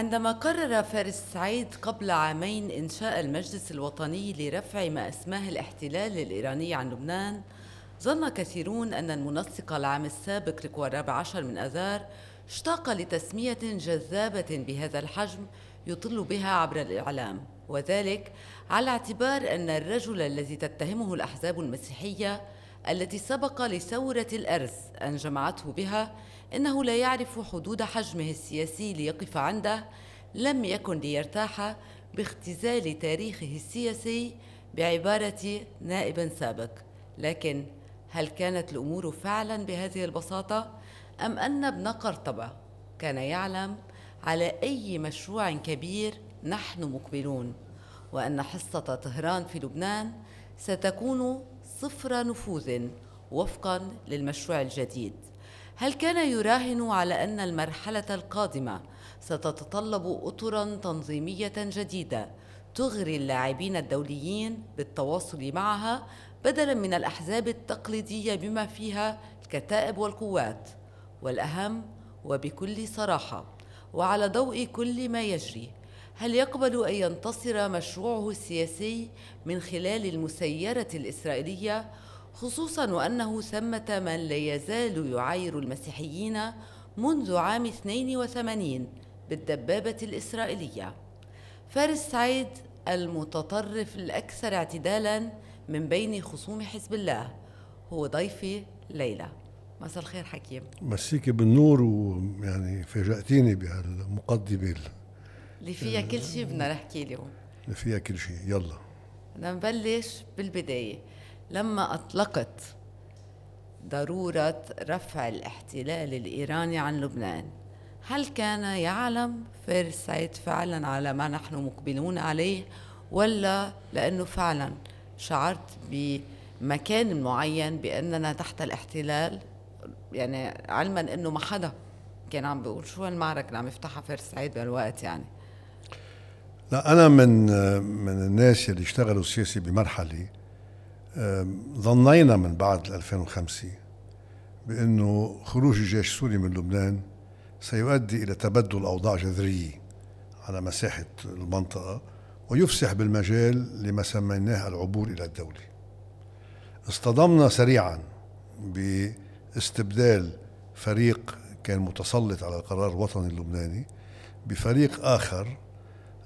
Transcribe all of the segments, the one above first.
عندما قرر فارس سعيد قبل عامين إنشاء المجلس الوطني لرفع ما أسماه الاحتلال الإيراني عن لبنان ظن كثيرون أن المنسق العام السابق لقوى الرابع عشر من أذار اشتاق لتسمية جذابة بهذا الحجم يطل بها عبر الإعلام وذلك على اعتبار أن الرجل الذي تتهمه الأحزاب المسيحية التي سبق لثورة الأرز أن جمعته بها انه لا يعرف حدود حجمه السياسي ليقف عنده لم يكن ليرتاح باختزال تاريخه السياسي بعباره نائب سابق لكن هل كانت الامور فعلا بهذه البساطه ام ان ابن قرطبه كان يعلم على اي مشروع كبير نحن مقبلون وان حصه طهران في لبنان ستكون صفر نفوذ وفقا للمشروع الجديد هل كان يراهن على أن المرحلة القادمة ستتطلب أطرا تنظيمية جديدة تغري اللاعبين الدوليين بالتواصل معها بدلا من الأحزاب التقليدية بما فيها الكتائب والقوات والأهم وبكل صراحة وعلى ضوء كل ما يجري هل يقبل أن ينتصر مشروعه السياسي من خلال المسيرة الإسرائيلية خصوصا وأنه ثمة من لا يزال يعاير المسيحيين منذ عام 82 بالدبابة الإسرائيلية فارس سعيد المتطرف الأكثر اعتدالا من بين خصوم حزب الله هو ضيفي ليلى مساء الخير حكيم مسيكي بالنور ويعني فاجأتيني بهالمقدمة اللي فيها كل شيء بدنا نحكي اليوم اللي فيها كل شيء يلا بدنا نبلش بالبداية لما أطلقت ضرورة رفع الاحتلال الإيراني عن لبنان هل كان يعلم فارس سعيد فعلا على ما نحن مقبلون عليه ولا لأنه فعلا شعرت بمكان معين بأننا تحت الاحتلال يعني علما أنه ما حدا كان عم بيقول شو هالمعركة اللي عم يفتحها فارس سعيد بالوقت يعني لا أنا من من الناس اللي اشتغلوا سياسي بمرحلة ظنينا من بعد 2005 بأنه خروج الجيش السوري من لبنان سيؤدي إلى تبدل أوضاع جذرية على مساحة المنطقة ويفسح بالمجال لما سميناه العبور إلى الدولة اصطدمنا سريعا باستبدال فريق كان متسلط على القرار الوطني اللبناني بفريق آخر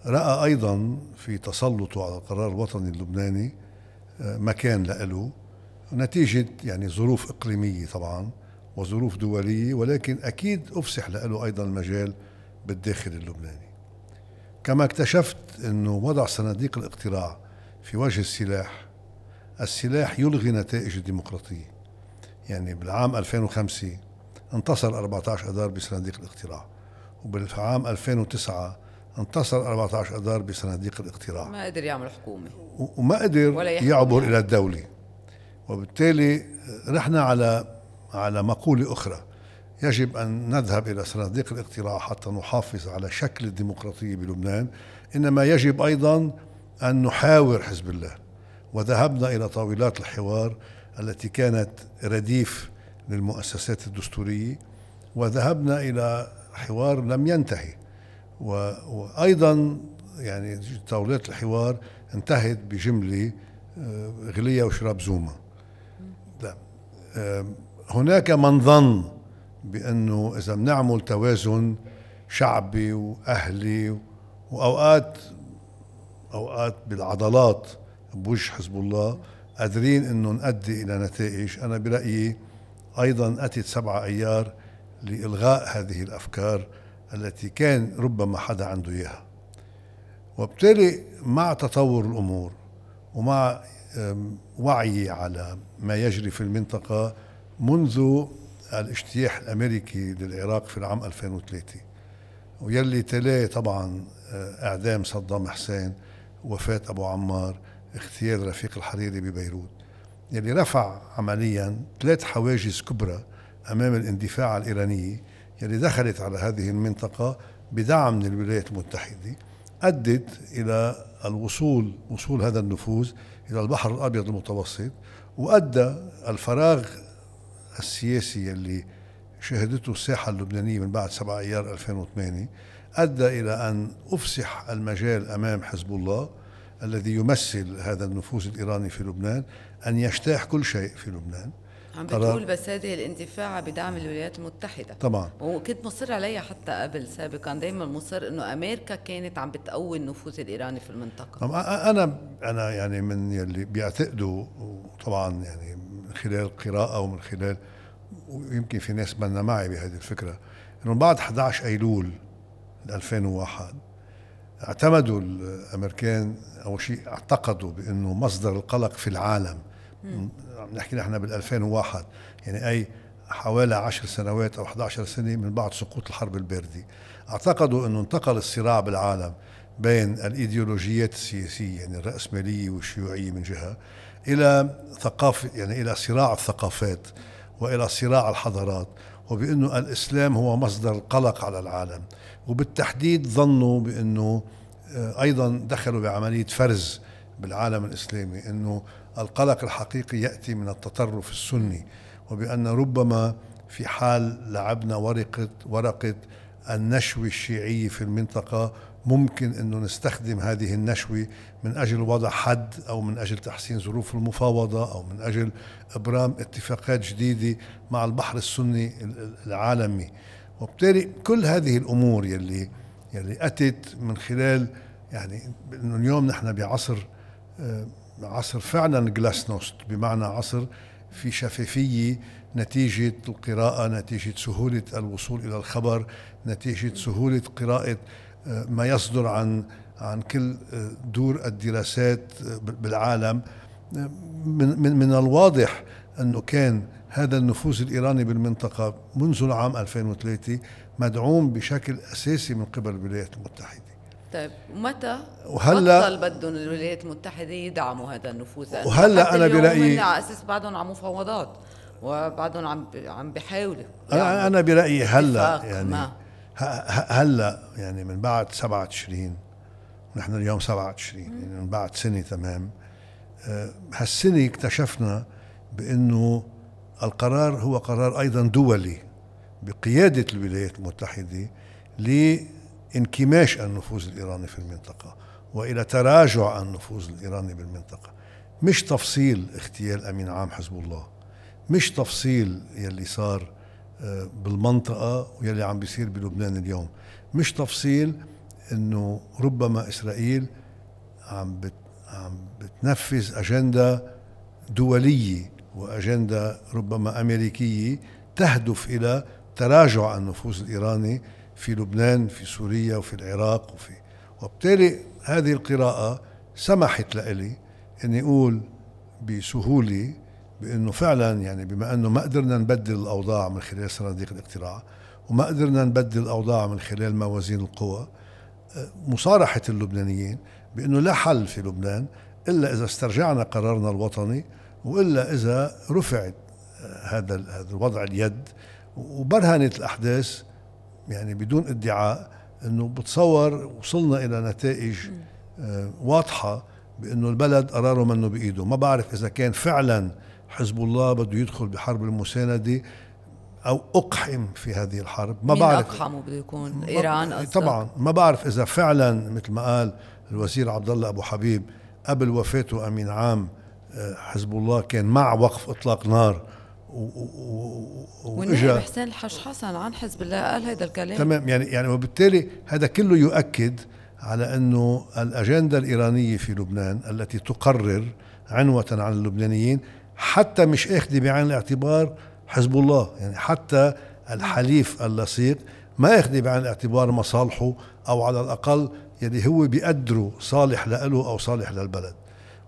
رأى أيضا في تسلطه على القرار الوطني اللبناني مكان لإله نتيجة يعني ظروف إقليمية طبعا وظروف دولية ولكن أكيد أفسح له أيضا المجال بالداخل اللبناني كما اكتشفت أنه وضع صناديق الاقتراع في وجه السلاح السلاح يلغي نتائج الديمقراطية يعني بالعام 2005 انتصر 14 أدار بصناديق الاقتراع وبالعام 2009 انتصر 14 اذار بصناديق الاقتراع ما قدر يعمل حكومه وما قدر يعبر الى الدوله وبالتالي رحنا على على مقوله اخرى يجب ان نذهب الى صناديق الاقتراع حتى نحافظ على شكل الديمقراطيه بلبنان انما يجب ايضا ان نحاور حزب الله وذهبنا الى طاولات الحوار التي كانت رديف للمؤسسات الدستوريه وذهبنا الى حوار لم ينتهي وايضا يعني طاولات الحوار انتهت بجمله آه، غلية وشراب زوما لا آه، هناك من ظن بأنه إذا بنعمل توازن شعبي وأهلي وأوقات أوقات بالعضلات بوش حزب الله قادرين أنه نؤدي إلى نتائج أنا برأيي أيضا أتت سبعة أيار لإلغاء هذه الأفكار التي كان ربما حدا عنده إياها وبالتالي مع تطور الأمور ومع وعي على ما يجري في المنطقة منذ الاجتياح الأمريكي للعراق في العام 2003 ويلي تلاه طبعا آه، إعدام صدام حسين وفاة أبو عمار اغتيال رفيق الحريري ببيروت يلي رفع عمليا ثلاث حواجز كبرى أمام الاندفاع الإيرانية يلي يعني دخلت على هذه المنطقة بدعم من الولايات المتحدة أدت إلى الوصول وصول هذا النفوذ إلى البحر الأبيض المتوسط وأدى الفراغ السياسي اللي شهدته الساحة اللبنانية من بعد 7 أيار 2008 أدى إلى أن أفسح المجال أمام حزب الله الذي يمثل هذا النفوذ الإيراني في لبنان أن يجتاح كل شيء في لبنان عم بتقول بس هذه الاندفاع بدعم الولايات المتحدة طبعا وكنت مصر عليها حتى قبل سابقا دائما مصر انه امريكا كانت عم بتقوي النفوذ الايراني في المنطقة طبعا انا انا يعني من يلي بيعتقدوا وطبعا يعني من خلال قراءة ومن خلال ويمكن في ناس منا معي بهذه الفكرة انه بعد 11 ايلول 2001 اعتمدوا الامريكان اول شيء اعتقدوا بانه مصدر القلق في العالم عم نحكي نحن بال 2001 يعني اي حوالي 10 سنوات او 11 سنه من بعد سقوط الحرب البارده اعتقدوا انه انتقل الصراع بالعالم بين الايديولوجيات السياسيه يعني الراسماليه والشيوعيه من جهه الى ثقافه يعني الى صراع الثقافات والى صراع الحضارات وبانه الاسلام هو مصدر القلق على العالم وبالتحديد ظنوا بانه آه، ايضا دخلوا بعمليه فرز بالعالم الاسلامي انه القلق الحقيقي يأتي من التطرف السني وبأن ربما في حال لعبنا ورقة ورقة النشوة الشيعية في المنطقة ممكن أنه نستخدم هذه النشوة من أجل وضع حد أو من أجل تحسين ظروف المفاوضة أو من أجل إبرام اتفاقات جديدة مع البحر السني العالمي وبالتالي كل هذه الأمور يلي يلي أتت من خلال يعني أنه اليوم نحن بعصر آه، عصر فعلا جلاسنوست بمعنى عصر في شفافية نتيجة القراءة نتيجة سهولة الوصول إلى الخبر نتيجة سهولة قراءة آه، ما يصدر عن عن كل آه، دور الدراسات آه، بالعالم من من, من الواضح أنه كان هذا النفوذ الإيراني بالمنطقة منذ العام 2003 مدعوم بشكل أساسي من قبل الولايات المتحدة طيب ومتى وهلا بطل بدهم الولايات المتحده يدعموا هذا النفوذ وهلا انا برايي على اساس بعدهم عم مفاوضات وبعدهم عم عم بيحاولوا انا انا برايي هلا يعني هلا يعني من بعد 27 نحن اليوم 27 يعني من بعد سنه تمام آه، هالسنه اكتشفنا بانه القرار هو قرار ايضا دولي بقياده الولايات المتحده انكماش النفوذ الإيراني في المنطقة وإلى تراجع النفوذ الإيراني بالمنطقة مش تفصيل اغتيال أمين عام حزب الله مش تفصيل يلي صار آه، بالمنطقة ويلي عم بيصير بلبنان اليوم مش تفصيل انه ربما اسرائيل عم بت عم بتنفذ اجنده دوليه واجنده ربما امريكيه تهدف الى تراجع النفوذ الايراني في لبنان في سوريا وفي العراق وفي وبالتالي هذه القراءة سمحت لإلي إني أقول بسهولة بأنه فعلا يعني بما أنه ما قدرنا نبدل الأوضاع من خلال صناديق الاقتراع وما قدرنا نبدل الأوضاع من خلال موازين القوى آه، مصارحة اللبنانيين بأنه لا حل في لبنان إلا إذا استرجعنا قرارنا الوطني وإلا إذا رفعت آه، هذا هذا الوضع اليد وبرهنت الأحداث يعني بدون ادعاء انه بتصور وصلنا الى نتائج آه، واضحه بانه البلد قراره منه بايده ما بعرف اذا كان فعلا حزب الله بده يدخل بحرب المسانده او اقحم في هذه الحرب ما مين بعرف اقحمه بده يكون ايران أصدق. طبعا ما بعرف اذا فعلا مثل ما قال الوزير عبد الله ابو حبيب قبل وفاته امين عام آه، حزب الله كان مع وقف اطلاق نار واجا حسين الحج حسن عن حزب الله قال هذا الكلام تمام يعني يعني وبالتالي هذا كله يؤكد على انه الاجنده الايرانيه في لبنان التي تقرر عنوه عن اللبنانيين حتى مش اخذه بعين الاعتبار حزب الله يعني حتى الحليف اللصيق ما ياخذ بعين الاعتبار مصالحه او على الاقل يعني هو بيقدره صالح له او صالح للبلد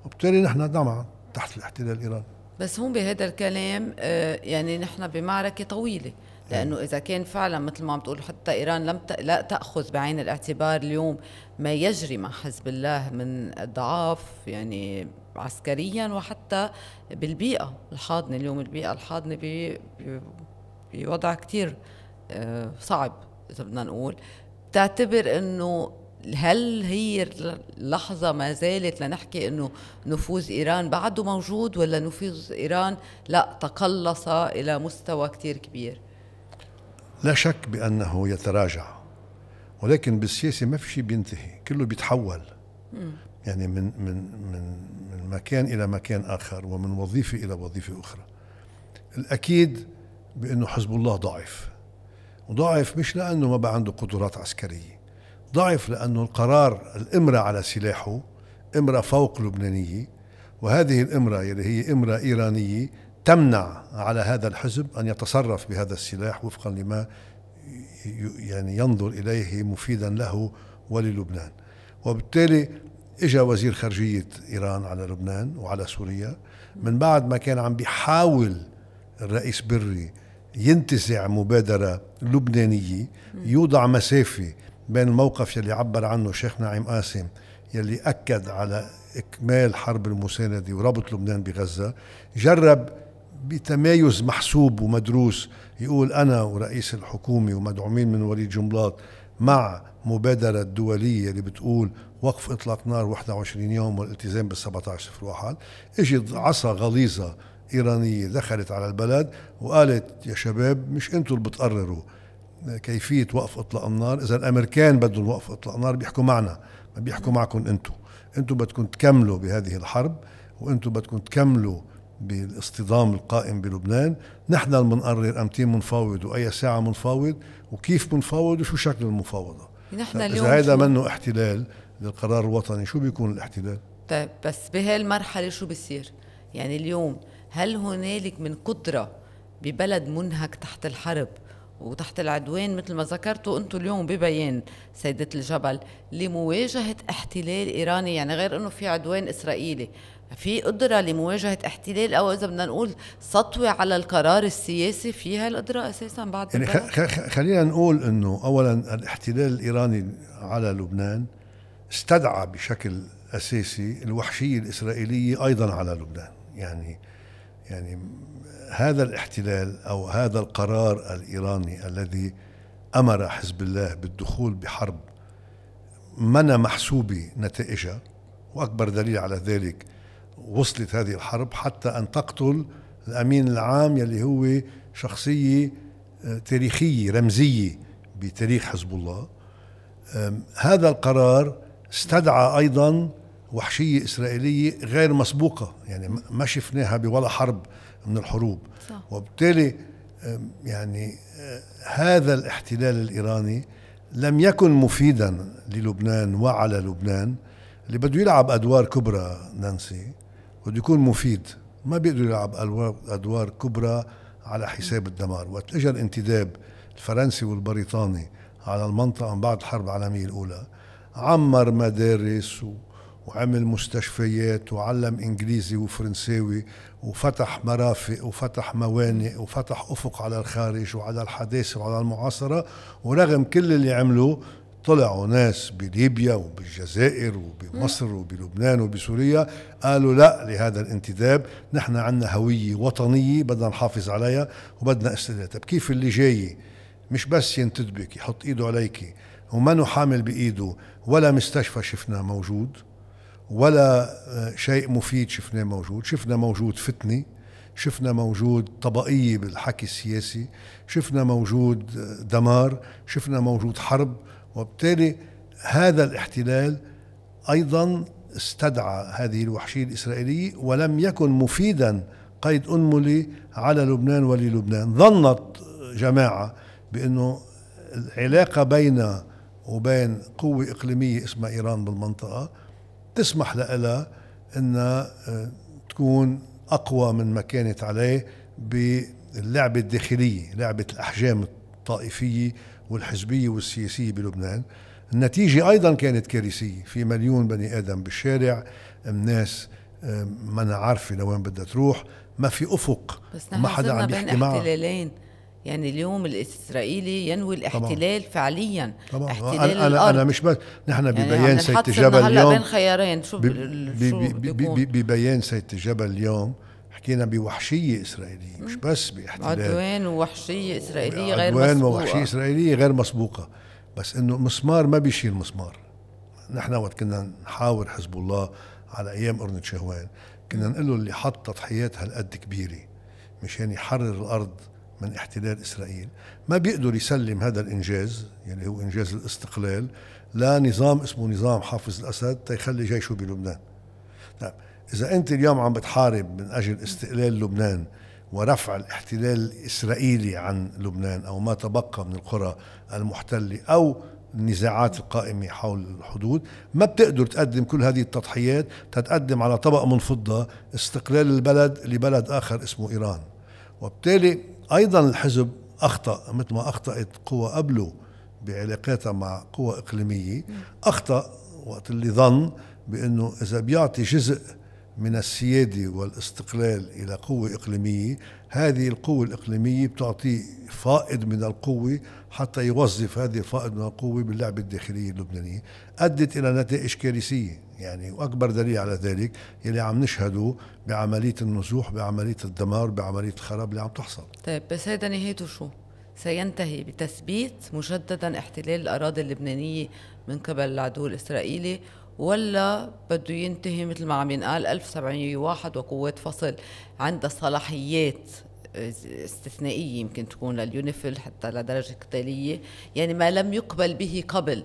وبالتالي نحن طبعا تحت الاحتلال الايراني بس هون بهذا الكلام آه، يعني نحن بمعركه طويله لانه اذا كان فعلا مثل ما عم تقول حتى ايران لم ت... لا تاخذ بعين الاعتبار اليوم ما يجري مع حزب الله من ضعاف يعني عسكريا وحتى بالبيئه الحاضنه اليوم البيئه الحاضنه ب... بوضع كثير آه، صعب اذا بدنا نقول بتعتبر انه هل هي اللحظة ما زالت لنحكي أنه نفوذ إيران بعده موجود ولا نفوذ إيران لا تقلص إلى مستوى كتير كبير لا شك بأنه يتراجع ولكن بالسياسة ما في شيء بينتهي كله بيتحول م. يعني من, من, من, من مكان إلى مكان آخر ومن وظيفة إلى وظيفة أخرى الأكيد بأنه حزب الله ضعف وضعف مش لأنه ما بقى عنده قدرات عسكرية ضعف لأنه القرار الإمرة على سلاحه إمرة فوق لبنانية وهذه الإمرة اللي يعني هي إمرة إيرانية تمنع على هذا الحزب أن يتصرف بهذا السلاح وفقا لما يعني ينظر إليه مفيدا له وللبنان وبالتالي اجى وزير خارجية إيران على لبنان وعلى سوريا من بعد ما كان عم بيحاول الرئيس بري ينتزع مبادرة لبنانية يوضع مسافة بين الموقف يلي عبر عنه الشيخ نعيم قاسم يلي أكد على إكمال حرب المساندة وربط لبنان بغزة جرب بتمايز محسوب ومدروس يقول أنا ورئيس الحكومة ومدعومين من وليد جنبلاط مع مبادرة دولية اللي بتقول وقف إطلاق نار 21 يوم والالتزام بال 17 صفر واحد اجت عصا غليظة إيرانية دخلت على البلد وقالت يا شباب مش أنتوا اللي بتقرروا كيفيه وقف اطلاق النار اذا الامريكان بدهم وقف اطلاق النار بيحكوا معنا ما بيحكوا معكم أنتوا أنتوا بدكم تكملوا بهذه الحرب وأنتوا بدكم تكملوا بالاصطدام القائم بلبنان نحن اللي بنقرر امتى منفاوض واي ساعه منفاوض وكيف منفاوض وشو شكل المفاوضه نحن اليوم اذا هذا منه احتلال للقرار الوطني شو بيكون الاحتلال طيب بس بهالمرحله شو بصير يعني اليوم هل هنالك من قدره ببلد منهك تحت الحرب وتحت العدوان مثل ما ذكرتوا انتم اليوم ببيان سيدة الجبل لمواجهة احتلال ايراني يعني غير انه في عدوان اسرائيلي في قدرة لمواجهة احتلال او اذا بدنا نقول سطوة على القرار السياسي في هالقدرة اساسا بعد يعني خلينا نقول انه اولا الاحتلال الايراني على لبنان استدعى بشكل اساسي الوحشية الاسرائيلية ايضا على لبنان يعني يعني هذا الاحتلال او هذا القرار الايراني الذي امر حزب الله بالدخول بحرب منى محسوبه نتائجها واكبر دليل على ذلك وصلت هذه الحرب حتى ان تقتل الامين العام يلي هو شخصيه آه، تاريخيه رمزيه بتاريخ حزب الله هذا القرار استدعى ايضا وحشيه اسرائيليه غير مسبوقه يعني ما شفناها بولا حرب من الحروب صح. وبالتالي يعني آه، هذا الاحتلال الإيراني لم يكن مفيدا للبنان وعلى لبنان اللي بده يلعب أدوار كبرى نانسي بده يكون مفيد ما بيقدر يلعب أدوار كبرى على حساب الدمار وقت اجى الانتداب الفرنسي والبريطاني على المنطقة من بعد الحرب العالمية الأولى عمر مدارس و وعمل مستشفيات وعلم انجليزي وفرنساوي وفتح مرافق وفتح موانئ وفتح افق على الخارج وعلى الحداثه وعلى المعاصره ورغم كل اللي عملوه طلعوا ناس بليبيا وبالجزائر وبمصر وبلبنان وبسوريا قالوا لا لهذا الانتداب نحن عندنا هوية وطنية بدنا نحافظ عليها وبدنا استدلالها طب كيف اللي جاي مش بس ينتدبك يحط ايده عليك وما حامل بايده ولا مستشفى شفناه موجود ولا آه، شيء مفيد شفناه موجود شفنا موجود فتنه شفنا موجود طبقية بالحكي السياسي شفنا موجود آه، دمار شفنا موجود حرب وبالتالي هذا الاحتلال أيضا استدعى هذه الوحشية الإسرائيلية ولم يكن مفيدا قيد أنملي على لبنان وللبنان ظنت آه، جماعة بأنه العلاقة بين وبين قوة إقليمية اسمها إيران بالمنطقة تسمح لها انها آه، تكون اقوى من ما كانت عليه باللعبه الداخليه، لعبه الاحجام الطائفيه والحزبيه والسياسيه بلبنان. النتيجه ايضا كانت كارثيه، في مليون بني ادم بالشارع، الناس آه، ما انا عارفه لوين بدها تروح، ما في افق بس ما حدا عم يحكي معه بين احتلالين يعني اليوم الاسرائيلي ينوي الاحتلال طبعا. فعليا طبعا احتلال انا الأرض. انا مش بس نحن يعني ببيان يعني سيد جبل اليوم بين خيارين شو ببيان سيد جبل اليوم حكينا بوحشية إسرائيلية مش بس باحتلال عدوان ووحشية إسرائيلية غير مسبوقة عدوان ووحشية إسرائيلية غير مسبوقة بس إنه مسمار ما بيشيل مسمار نحن وقت كنا نحاور حزب الله على أيام قرن شهوان كنا نقول له اللي حط تضحيات هالقد كبيرة مشان يحرر الأرض من احتلال إسرائيل ما بيقدر يسلم هذا الإنجاز يعني هو إنجاز الاستقلال لا نظام اسمه نظام حافظ الأسد تيخلي جيشه بلبنان طيب إذا أنت اليوم عم بتحارب من أجل استقلال لبنان ورفع الاحتلال الإسرائيلي عن لبنان أو ما تبقى من القرى المحتلة أو النزاعات القائمة حول الحدود ما بتقدر تقدم كل هذه التضحيات تتقدم على طبق من فضة استقلال البلد لبلد آخر اسمه إيران وبالتالي ايضا الحزب اخطا مثل ما اخطات قوى قبله بعلاقاتها مع قوى اقليميه اخطا وقت اللي ظن بانه اذا بيعطي جزء من السياده والاستقلال الى قوه اقليميه هذه القوه الاقليميه بتعطي فائض من القوه حتى يوظف هذه الفائض من القوه باللعبه الداخليه اللبنانيه ادت الى نتائج كارثيه يعني واكبر دليل على ذلك يلي عم نشهده بعمليه النزوح بعمليه الدمار بعمليه الخراب اللي عم تحصل طيب بس هذا نهايته شو سينتهي بتثبيت مجددا احتلال الاراضي اللبنانيه من قبل العدو الاسرائيلي ولا بده ينتهي مثل ما عم ينقال 1701 وقوات فصل عندها صلاحيات استثنائية يمكن تكون لليونيفل حتى لدرجة قتالية يعني ما لم يقبل به قبل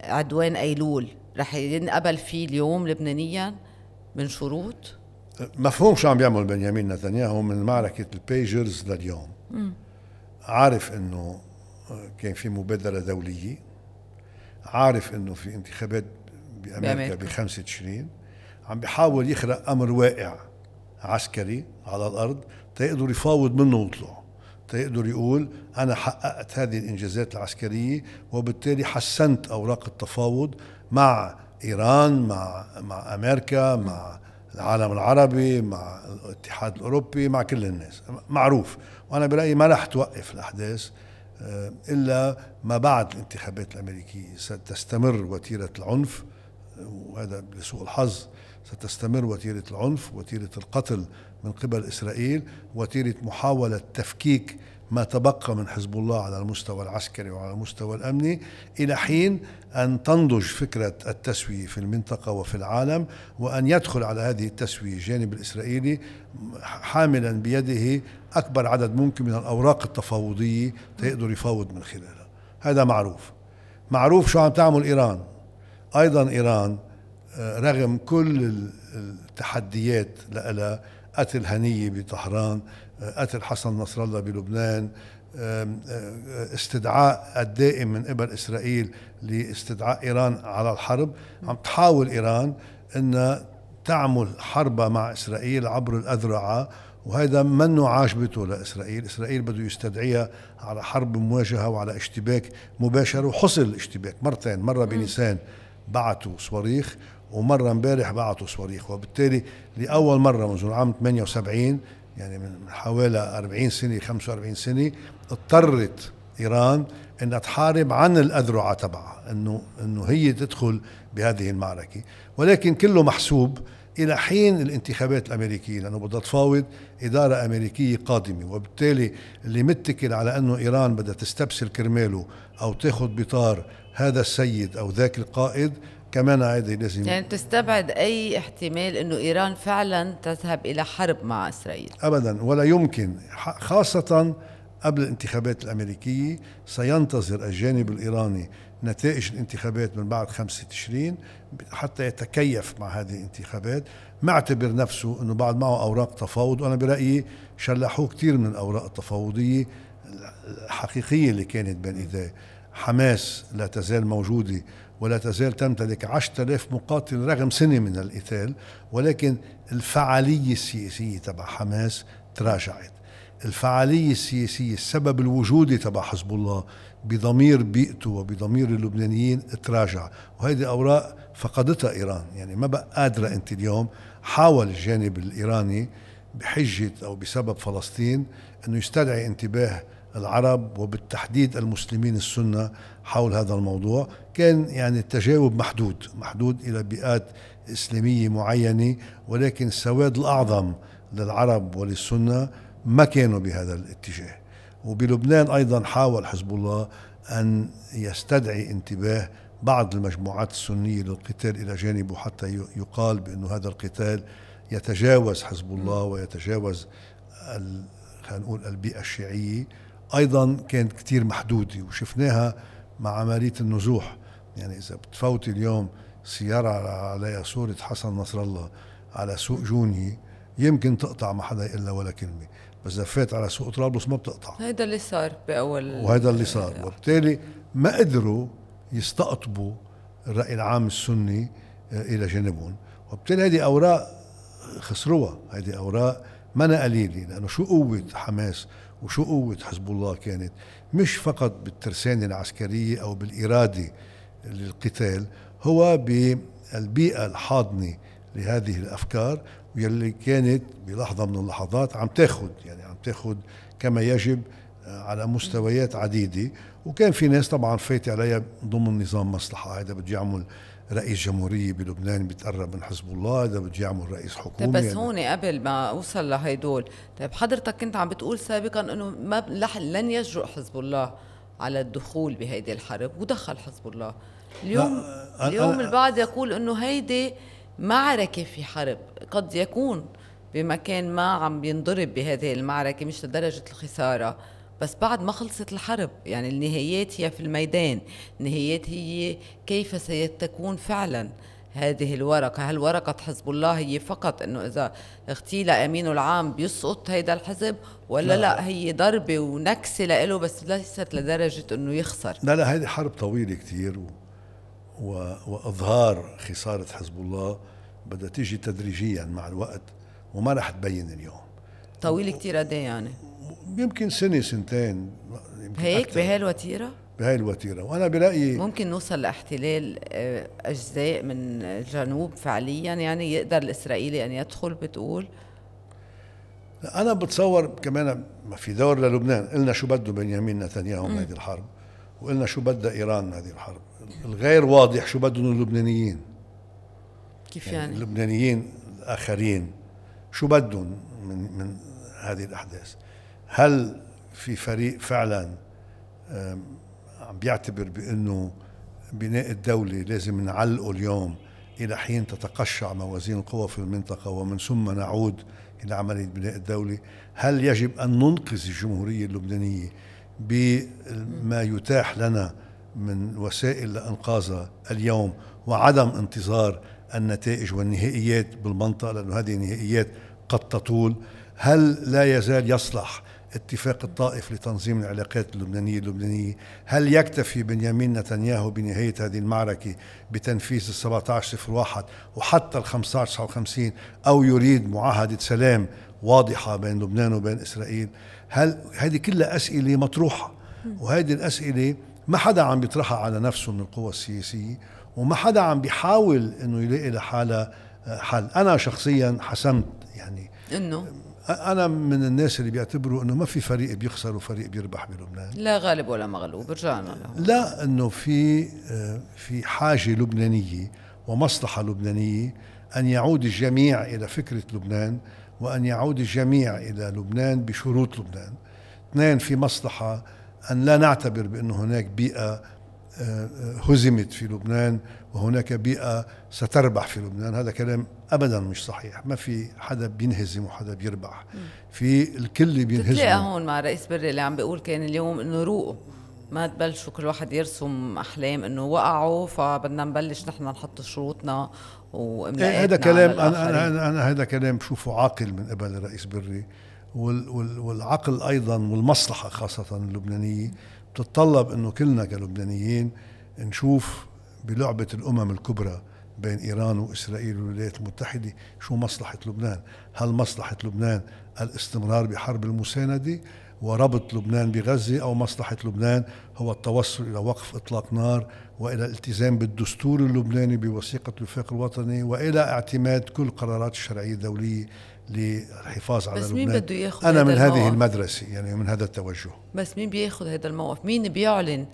عدوان أيلول رح ينقبل فيه اليوم لبنانيا من شروط مفهوم شو عم بيعمل بنيامين نتنياهو من معركة البيجرز لليوم م. عارف انه كان في مبادرة دولية عارف انه في انتخابات بامريكا ب 25 عم بيحاول يخلق امر واقع عسكري على الارض تيقدر يفاوض منه ويطلع تيقدر يقول انا حققت هذه الانجازات العسكريه وبالتالي حسنت اوراق التفاوض مع ايران مع مع امريكا مع العالم العربي مع الاتحاد الاوروبي مع كل الناس معروف وانا برايي ما راح توقف الاحداث آه، الا ما بعد الانتخابات الامريكيه ستستمر وتيره العنف وهذا لسوء الحظ ستستمر وتيره العنف وتيره القتل من قبل اسرائيل وتيره محاوله تفكيك ما تبقى من حزب الله على المستوى العسكري وعلى المستوى الامني الى حين ان تنضج فكره التسويه في المنطقه وفي العالم وان يدخل على هذه التسويه الجانب الاسرائيلي حاملا بيده اكبر عدد ممكن من الاوراق التفاوضيه تقدر يفاوض من خلالها هذا معروف معروف شو عم تعمل ايران ايضا ايران آه، رغم كل التحديات لها قتل هنيه بطهران قتل حسن نصر الله بلبنان استدعاء الدائم من قبل اسرائيل لاستدعاء ايران على الحرب عم تحاول ايران ان تعمل حربها مع اسرائيل عبر الاذرعه وهذا منه عاجبته لاسرائيل، اسرائيل بده يستدعيها على حرب مواجهه وعلى اشتباك مباشر وحصل الاشتباك مرتين، مره بنيسان بعثوا صواريخ ومره امبارح بعثوا صواريخ وبالتالي لاول مره منذ عام 78 يعني من حوالي 40 سنة 45 سنة اضطرت إيران أنها تحارب عن الأذرع تبعها أنه, أنه هي تدخل بهذه المعركة ولكن كله محسوب إلى حين الانتخابات الأمريكية لأنه بدها تفاوض إدارة أمريكية قادمة وبالتالي اللي متكل على أنه إيران بدها تستبسل كرماله أو تاخذ بطار هذا السيد أو ذاك القائد كمان هذه لازم يعني تستبعد اي احتمال انه ايران فعلا تذهب الى حرب مع اسرائيل ابدا ولا يمكن خاصه قبل الانتخابات الامريكيه سينتظر الجانب الايراني نتائج الانتخابات من بعد 5 تشرين حتى يتكيف مع هذه الانتخابات ما اعتبر نفسه انه بعد معه اوراق تفاوض وانا برايي شلحوه كثير من الاوراق التفاوضيه الحقيقيه اللي كانت بين ايديه حماس لا تزال موجوده ولا تزال تمتلك 10000 مقاتل رغم سنة من القتال ولكن الفعالية السياسية تبع حماس تراجعت الفعالية السياسية السبب الوجودي تبع حزب الله بضمير بيئته وبضمير اللبنانيين تراجع وهذه أوراق فقدتها إيران يعني ما بقى قادرة أنت اليوم حاول الجانب الإيراني بحجة أو بسبب فلسطين أنه يستدعي انتباه العرب وبالتحديد المسلمين السنة حول هذا الموضوع كان يعني التجاوب محدود محدود إلى بيئات إسلامية معينة ولكن السواد الأعظم للعرب وللسنة ما كانوا بهذا الاتجاه وبلبنان أيضا حاول حزب الله أن يستدعي انتباه بعض المجموعات السنية للقتال إلى جانبه حتى يقال بأن هذا القتال يتجاوز حزب الله ويتجاوز خلينا نقول البيئة الشيعية أيضا كانت كثير محدودة وشفناها مع عمليه النزوح يعني اذا بتفوتي اليوم سياره عليها صوره حسن نصر الله على سوق جوني يمكن تقطع ما حدا يقول ولا كلمه بس اذا فات على سوق طرابلس ما بتقطع هيدا اللي صار باول وهيدا اللي صار وبالتالي ما قدروا يستقطبوا الراي العام السني آه، الى جانبهم وبالتالي هذه اوراق خسروها هذه اوراق ما قليله لانه شو قوه حماس وشو قوه حزب الله كانت مش فقط بالترسانة العسكرية أو بالإرادة للقتال هو بالبيئة الحاضنة لهذه الأفكار واللي كانت بلحظة من اللحظات عم تاخد يعني عم تاخد كما يجب آه، على مستويات عديدة وكان في ناس طبعا فايت عليها ضمن نظام مصلحة هذا بده يعمل رئيس جمهورية بلبنان بيتقرب من حزب الله إذا بده يعمل رئيس حكومة طيب بس هون قبل ما أوصل لهيدول طيب حضرتك كنت عم بتقول سابقا أنه ما لن يجرؤ حزب الله على الدخول بهيدي الحرب ودخل حزب الله اليوم اليوم البعض يقول أنه هيدي معركة في حرب قد يكون بمكان ما عم بينضرب بهذه المعركة مش لدرجة الخسارة بس بعد ما خلصت الحرب يعني النهايات هي في الميدان النهايات هي كيف ستكون فعلا هذه الورقة هل ورقة حزب الله هي فقط أنه إذا اغتيل أمينه العام بيسقط هيدا الحزب ولا لا, لا هي ضربة ونكسة له بس ليست لدرجة أنه يخسر لا لا هذه حرب طويلة كتير و... و... وإظهار خسارة حزب الله بدها تيجي تدريجيا مع الوقت وما رح تبين اليوم طويل كتير قد إيه يعني يمكن سنه سنتين يمكن هيك بهاي الوتيره بهاي الوتيره وانا برايي ممكن نوصل لاحتلال آه، اجزاء من الجنوب فعليا يعني يقدر الاسرائيلي ان يدخل بتقول انا بتصور كمان ما في دور للبنان قلنا شو بده بنيامين نتنياهو من هذه الحرب وقلنا شو بدها ايران من هذه الحرب الغير واضح شو بدهم اللبنانيين كيف يعني, يعني اللبنانيين الاخرين شو بدهم من من هذه الاحداث هل في فريق فعلا عم بيعتبر بانه بناء الدولة لازم نعلقه اليوم إلى حين تتقشع موازين القوى في المنطقة ومن ثم نعود إلى عملية بناء الدولة هل يجب أن ننقذ الجمهورية اللبنانية بما يتاح لنا من وسائل لإنقاذها اليوم وعدم انتظار النتائج والنهائيات بالمنطقة لأن هذه النهائيات قد تطول هل لا يزال يصلح اتفاق الطائف لتنظيم العلاقات اللبنانية اللبنانية هل يكتفي بنيامين نتنياهو بنهاية هذه المعركة بتنفيذ ال 1701 وحتى ال 1559 أو يريد معاهدة سلام واضحة بين لبنان وبين إسرائيل هل هذه كلها أسئلة مطروحة وهذه الأسئلة ما حدا عم بيطرحها على نفسه من القوى السياسية وما حدا عم بيحاول انه يلاقي لحالها حل انا شخصيا حسمت يعني انه انا من الناس اللي بيعتبروا انه ما في فريق بيخسر وفريق بيربح بلبنان لا غالب ولا مغلوب رجعنا لا انه في آه، في حاجه لبنانيه ومصلحه لبنانيه ان يعود الجميع الى فكره لبنان وان يعود الجميع الى لبنان بشروط لبنان اثنين في مصلحه ان لا نعتبر بانه هناك بيئه آه، آه، هزمت في لبنان وهناك بيئه ستربح في لبنان هذا كلام ابدا مش صحيح ما في حدا بينهزم وحدا بيربح في الكل بينهزم بتلاقى هون مع رئيس بري اللي عم بيقول كان اليوم انه روقوا ما تبلشوا كل واحد يرسم احلام انه وقعوا فبدنا نبلش نحن نحط شروطنا واملاءاتنا إيه، هذا كلام انا انا انا هذا كلام بشوفه عاقل من قبل الرئيس بري وال وال والعقل ايضا والمصلحه خاصه اللبنانيه بتتطلب انه كلنا كلبنانيين نشوف بلعبه الامم الكبرى بين إيران وإسرائيل والولايات المتحدة شو مصلحة لبنان هل مصلحة لبنان الاستمرار بحرب المساندة وربط لبنان بغزة أو مصلحة لبنان هو التوصل إلى وقف إطلاق نار وإلى الالتزام بالدستور اللبناني بوثيقة الوفاق الوطني وإلى اعتماد كل قرارات الشرعية الدولية للحفاظ على بس لبنان مين بده ياخذ أنا من هذه المدرسة يعني من هذا التوجه بس مين بياخذ هذا الموقف مين بيعلن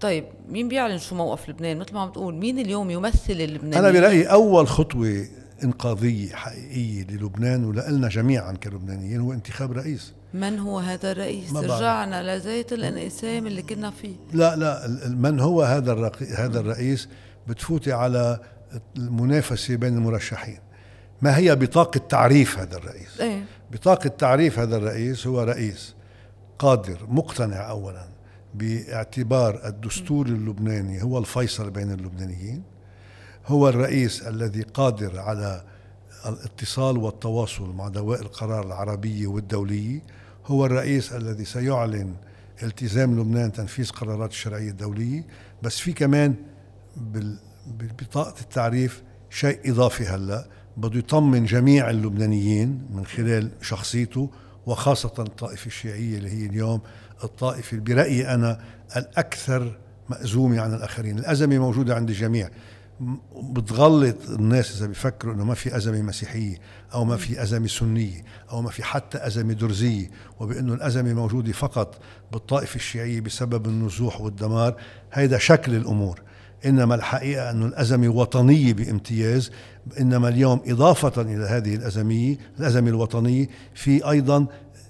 طيب مين بيعلن شو موقف لبنان مثل ما عم تقول مين اليوم يمثل اللبنانيين انا برايي اول خطوه انقاذيه حقيقيه للبنان ولنا جميعا كلبنانيين هو انتخاب رئيس من هو هذا الرئيس؟ رجعنا لزيت الانقسام اللي كنا فيه لا لا من هو هذا هذا الرئيس بتفوتي على المنافسه بين المرشحين ما هي بطاقة تعريف هذا الرئيس؟ ايه؟ بطاقة تعريف هذا الرئيس هو رئيس قادر مقتنع أولا باعتبار الدستور اللبناني هو الفيصل بين اللبنانيين هو الرئيس الذي قادر على الاتصال والتواصل مع دوائر القرار العربية والدولية هو الرئيس الذي سيعلن التزام لبنان تنفيذ قرارات الشرعية الدولية بس في كمان ببطاقة التعريف شيء إضافي هلأ بده يطمن جميع اللبنانيين من خلال شخصيته وخاصة الطائفة الشيعية اللي هي اليوم الطائفي برأيي أنا الأكثر مأزومة عن الآخرين الأزمة موجودة عند الجميع بتغلط الناس اذا بيفكروا انه ما في ازمه مسيحيه او ما في ازمه سنيه او ما في حتى ازمه درزيه وبانه الازمه موجوده فقط بالطائفه الشيعيه بسبب النزوح والدمار هيدا شكل الامور انما الحقيقه انه الازمه وطنيه بامتياز انما اليوم اضافه الى هذه الازميه الازمه الوطنيه في ايضا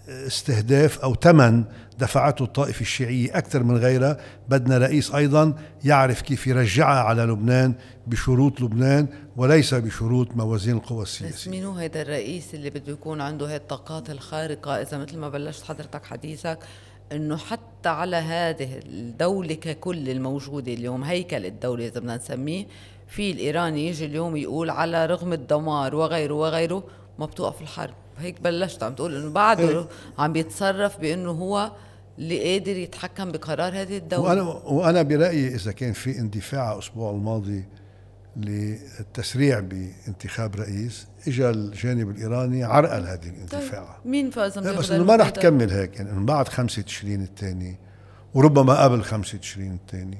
استهداف أو ثمن دفعته الطائفة الشيعية أكثر من غيرها بدنا رئيس أيضا يعرف كيف يرجعها على لبنان بشروط لبنان وليس بشروط موازين القوى السياسية بس مين هو هذا الرئيس اللي بده يكون عنده هاي الطاقات الخارقة إذا مثل ما بلشت حضرتك حديثك انه حتى على هذه الدولة ككل الموجودة اليوم هيكل الدولة اذا بدنا نسميه في الايراني يجي اليوم يقول على رغم الدمار وغيره وغيره ما بتوقف الحرب هيك بلشت عم تقول انه بعده إيه. عم بيتصرف بانه هو اللي قادر يتحكم بقرار هذه الدوله وانا وانا برايي اذا كان في اندفاع الاسبوع الماضي للتسريع بانتخاب رئيس اجى الجانب الايراني عرقل هذه الاندفاعه طيب مين فاز بس انه ما رح تكمل هيك يعني من بعد 5 تشرين الثاني وربما قبل 5 تشرين الثاني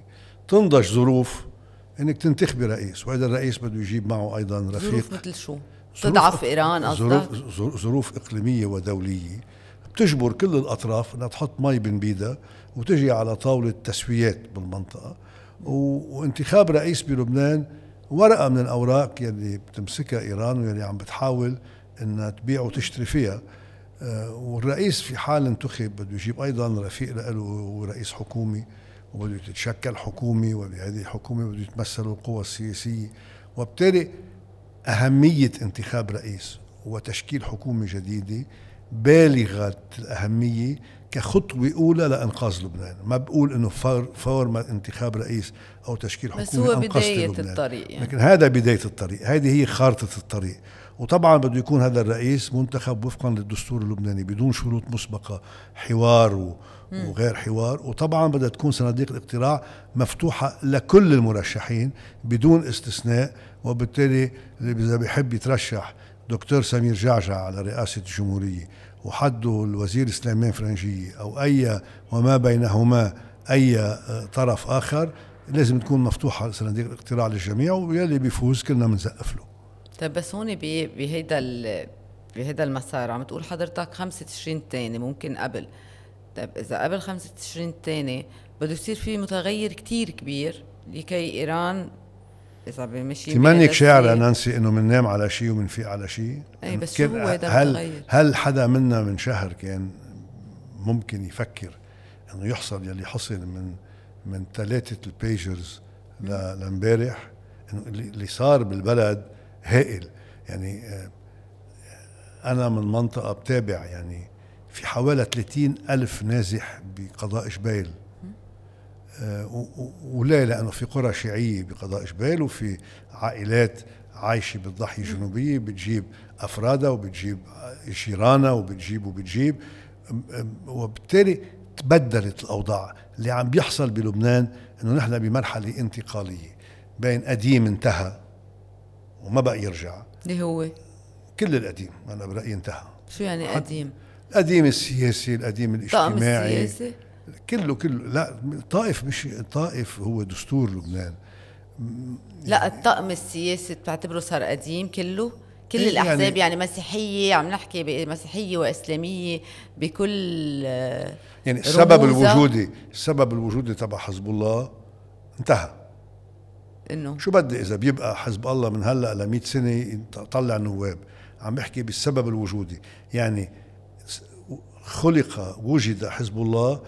تنضج ظروف انك تنتخبي رئيس واذا الرئيس بده يجيب معه ايضا رفيق ظروف مثل شو؟ تضعف ايران قصدك ظروف ظروف اقليميه ودوليه بتجبر كل الاطراف انها تحط مي بين بيدها وتجي على طاوله تسويات بالمنطقه وانتخاب رئيس بلبنان ورقه من الاوراق يلي بتمسكها ايران ويلي عم بتحاول انها تبيع وتشتري فيها آه، والرئيس في حال انتخب بده يجيب ايضا رفيق له ورئيس حكومه وبده تتشكل حكومه وبهذه الحكومه بده يتمثلوا القوى السياسيه وبالتالي أهمية انتخاب رئيس وتشكيل حكومة جديدة بالغة الأهمية كخطوة أولى لإنقاذ لبنان ما بقول إنه فور, فور ما انتخاب رئيس أو تشكيل حكومة بس هو بداية لبنان. الطريق يعني. لكن هذا بداية الطريق هذه هي خارطة الطريق وطبعا بده يكون هذا الرئيس منتخب وفقا للدستور اللبناني بدون شروط مسبقة حوار وغير حوار وطبعا بدها تكون صناديق الاقتراع مفتوحة لكل المرشحين بدون استثناء وبالتالي إذا بيحب يترشح دكتور سمير جعجع على رئاسة الجمهورية وحده الوزير سليمان فرنجية أو أي وما بينهما أي طرف آخر لازم تكون مفتوحة صناديق الاقتراع للجميع واللي بيفوز كلنا بنسقف له طيب بس هون بهيدا بهيدا المسار عم تقول حضرتك 5 تشرين الثاني ممكن قبل طيب إذا قبل 5 تشرين الثاني بده يصير في متغير كتير كبير لكي إيران اذا ماشيين تمنيك شاعره نانسي انه بننام على شيء وبنفيق على شيء اي بس شو هو ده هل بتغير؟ هل حدا منا من شهر كان ممكن يفكر انه يحصل يلي حصل من من ثلاثه البيجرز لامبارح انه اللي صار بالبلد هائل يعني آه، انا من منطقه بتابع يعني في حوالي 30 الف نازح بقضاء جبيل آه، ولا لأنه في قرى شيعية بقضاء جبال وفي عائلات عايشة بالضاحية الجنوبية بتجيب أفرادها وبتجيب جيرانها وبتجيب وبتجيب وبالتالي تبدلت الأوضاع اللي عم بيحصل بلبنان أنه نحن بمرحلة انتقالية بين قديم انتهى وما بقى يرجع اللي هو كل القديم أنا برأيي انتهى شو يعني قديم؟ القديم السياسي القديم الاجتماعي السياسي كله كله لا الطائف مش الطائف هو دستور لبنان لا الطقم السياسي بتعتبره صار قديم كله كل إيه الاحزاب يعني, يعني مسيحيه عم نحكي مسيحيه واسلاميه بكل يعني السبب الوجودي السبب الوجودي تبع حزب الله انتهى انه شو بدي اذا بيبقى حزب الله من هلا ل 100 سنه طلع نواب عم بحكي بالسبب الوجودي يعني خلق وجد حزب الله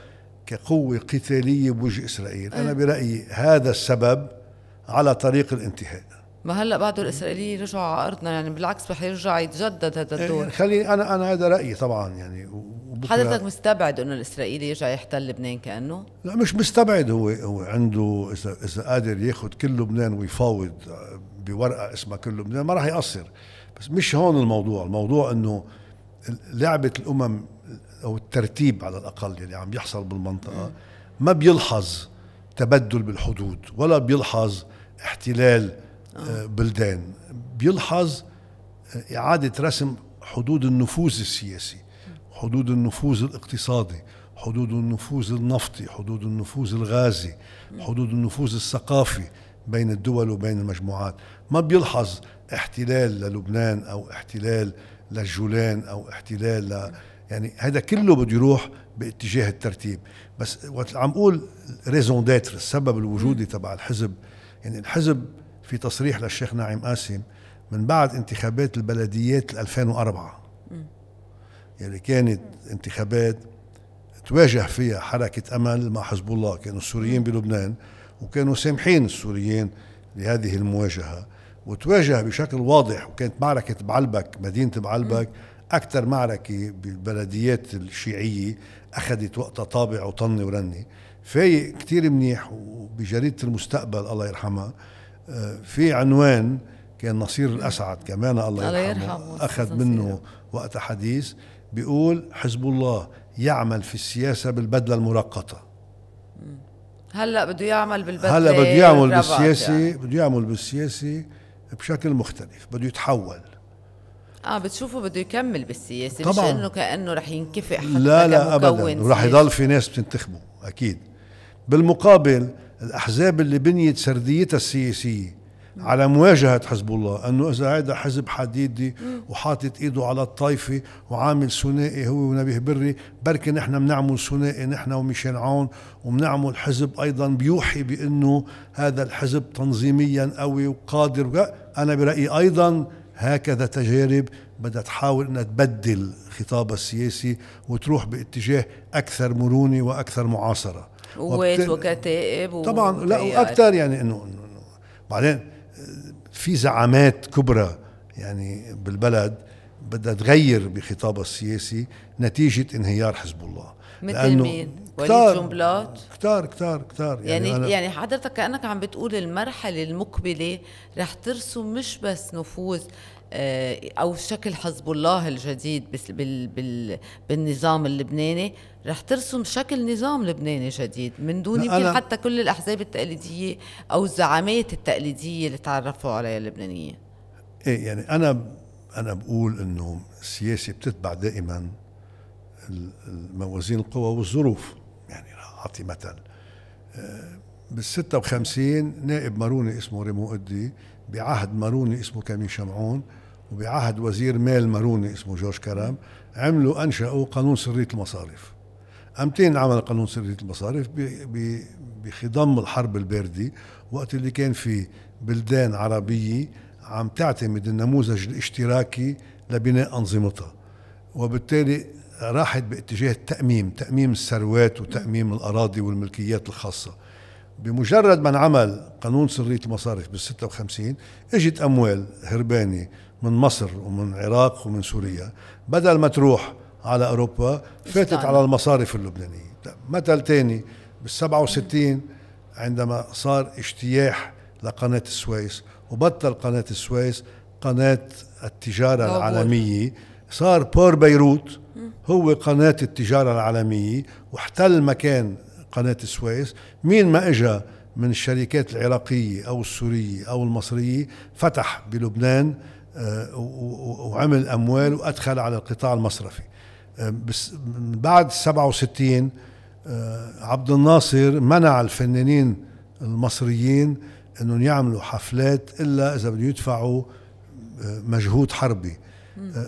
كقوة قتالية بوجه إسرائيل أنا إيه. برأيي هذا السبب على طريق الانتهاء ما هلا بعده الاسرائيليين رجعوا على ارضنا يعني بالعكس رح يرجع يتجدد هذا إيه، الدور خلي انا انا هذا رايي طبعا يعني حضرتك مستبعد انه الاسرائيلي يرجع يحتل لبنان كانه؟ لا مش مستبعد هو هو عنده اذا اذا قادر ياخذ كل لبنان ويفاوض بورقه اسمها كل لبنان ما راح يقصر بس مش هون الموضوع، الموضوع انه لعبه الامم او الترتيب على الاقل اللي يعني عم يحصل بالمنطقه ما بيلحظ تبدل بالحدود ولا بيلحظ احتلال آه، آه. بلدان بيلحظ آه، اعاده رسم حدود النفوذ السياسي حدود النفوذ الاقتصادي حدود النفوذ النفطي حدود النفوذ الغازي حدود النفوذ الثقافي بين الدول وبين المجموعات ما بيلحظ احتلال للبنان او احتلال للجولان او احتلال يعني هذا كله بده يروح باتجاه الترتيب بس وقت عم اقول ريزون داتر السبب الوجودي تبع الحزب يعني الحزب في تصريح للشيخ ناعم قاسم من بعد انتخابات البلديات 2004 يعني كانت انتخابات تواجه فيها حركة أمل مع حزب الله كانوا السوريين بلبنان وكانوا سامحين السوريين لهذه المواجهة وتواجه بشكل واضح وكانت معركة بعلبك مدينة بعلبك أكثر معركة بالبلديات الشيعية أخذت وقتها طابع وطني ورني في كتير منيح وبجريدة المستقبل الله يرحمها آه، في عنوان كان نصير الأسعد كمان الله, الله يرحمه أخذ منه وقت حديث بيقول حزب الله يعمل في السياسة بالبدلة المرقطة هلا بده يعمل بالبدلة هلا بده يعمل بالسياسة يعني. بده يعمل بالسياسة بشكل مختلف بده يتحول اه بتشوفه بده يكمل بالسياسه طبعا مش انه كانه رح ينكفئ حتى لا لا ابدا ورح يضل في ناس بتنتخبه اكيد بالمقابل الاحزاب اللي بنيت سرديتها السياسيه على مواجهة حزب الله أنه إذا هذا حزب حديدي وحاطط إيده على الطائفة وعامل ثنائي هو ونبيه بري بركي نحن بنعمل ثنائي نحن وميشيل عون وبنعمل حزب أيضا بيوحي بأنه هذا الحزب تنظيميا قوي وقادر أنا برأيي أيضا هكذا تجارب بدها تحاول انها تبدل خطابها السياسي وتروح باتجاه اكثر مرونه واكثر معاصره قوات وكتائب و... طبعا لا واكثر يعني انه بعدين في زعامات كبرى يعني بالبلد بدها تغير بخطابها السياسي نتيجه انهيار حزب الله مثل مين؟ وليد جنبلاط كتار كتار كتار يعني يعني, يعني حضرتك كانك عم بتقول المرحله المقبله رح ترسم مش بس نفوذ آه، او شكل حزب الله الجديد بال بال بالنظام اللبناني رح ترسم شكل نظام لبناني جديد من دون يمكن حتى كل الاحزاب التقليديه او الزعامات التقليديه اللي تعرفوا عليها اللبنانيه ايه يعني انا انا بقول انه السياسه بتتبع دائما الموازين القوى والظروف يعني اعطي مثل بال 56 نائب ماروني اسمه ريمو قدي بعهد ماروني اسمه كمين شمعون وبعهد وزير مال ماروني اسمه جورج كرام عملوا انشأوا قانون سرية المصارف امتين عمل قانون سرية المصارف بخضم الحرب الباردة وقت اللي كان في بلدان عربية عم تعتمد النموذج الاشتراكي لبناء أنظمتها وبالتالي راحت باتجاه التأميم تأميم الثروات وتأميم الأراضي والملكيات الخاصة بمجرد ما انعمل قانون سرية المصارف بال 56 اجت أموال هربانة من مصر ومن العراق ومن سوريا بدل ما تروح على أوروبا فاتت على المصارف اللبنانية مثل تاني بال 67 عندما صار اجتياح لقناة السويس وبطل قناة السويس قناة التجارة العالمية صار بور بيروت هو قناة التجارة العالمية واحتل مكان قناة السويس مين ما إجا من الشركات العراقية أو السورية أو المصرية فتح بلبنان آه، وعمل أموال وأدخل على القطاع المصرفي آه، بس بعد 67 آه، عبد الناصر منع الفنانين المصريين انهم يعملوا حفلات الا اذا بدهم يدفعوا مجهود حربي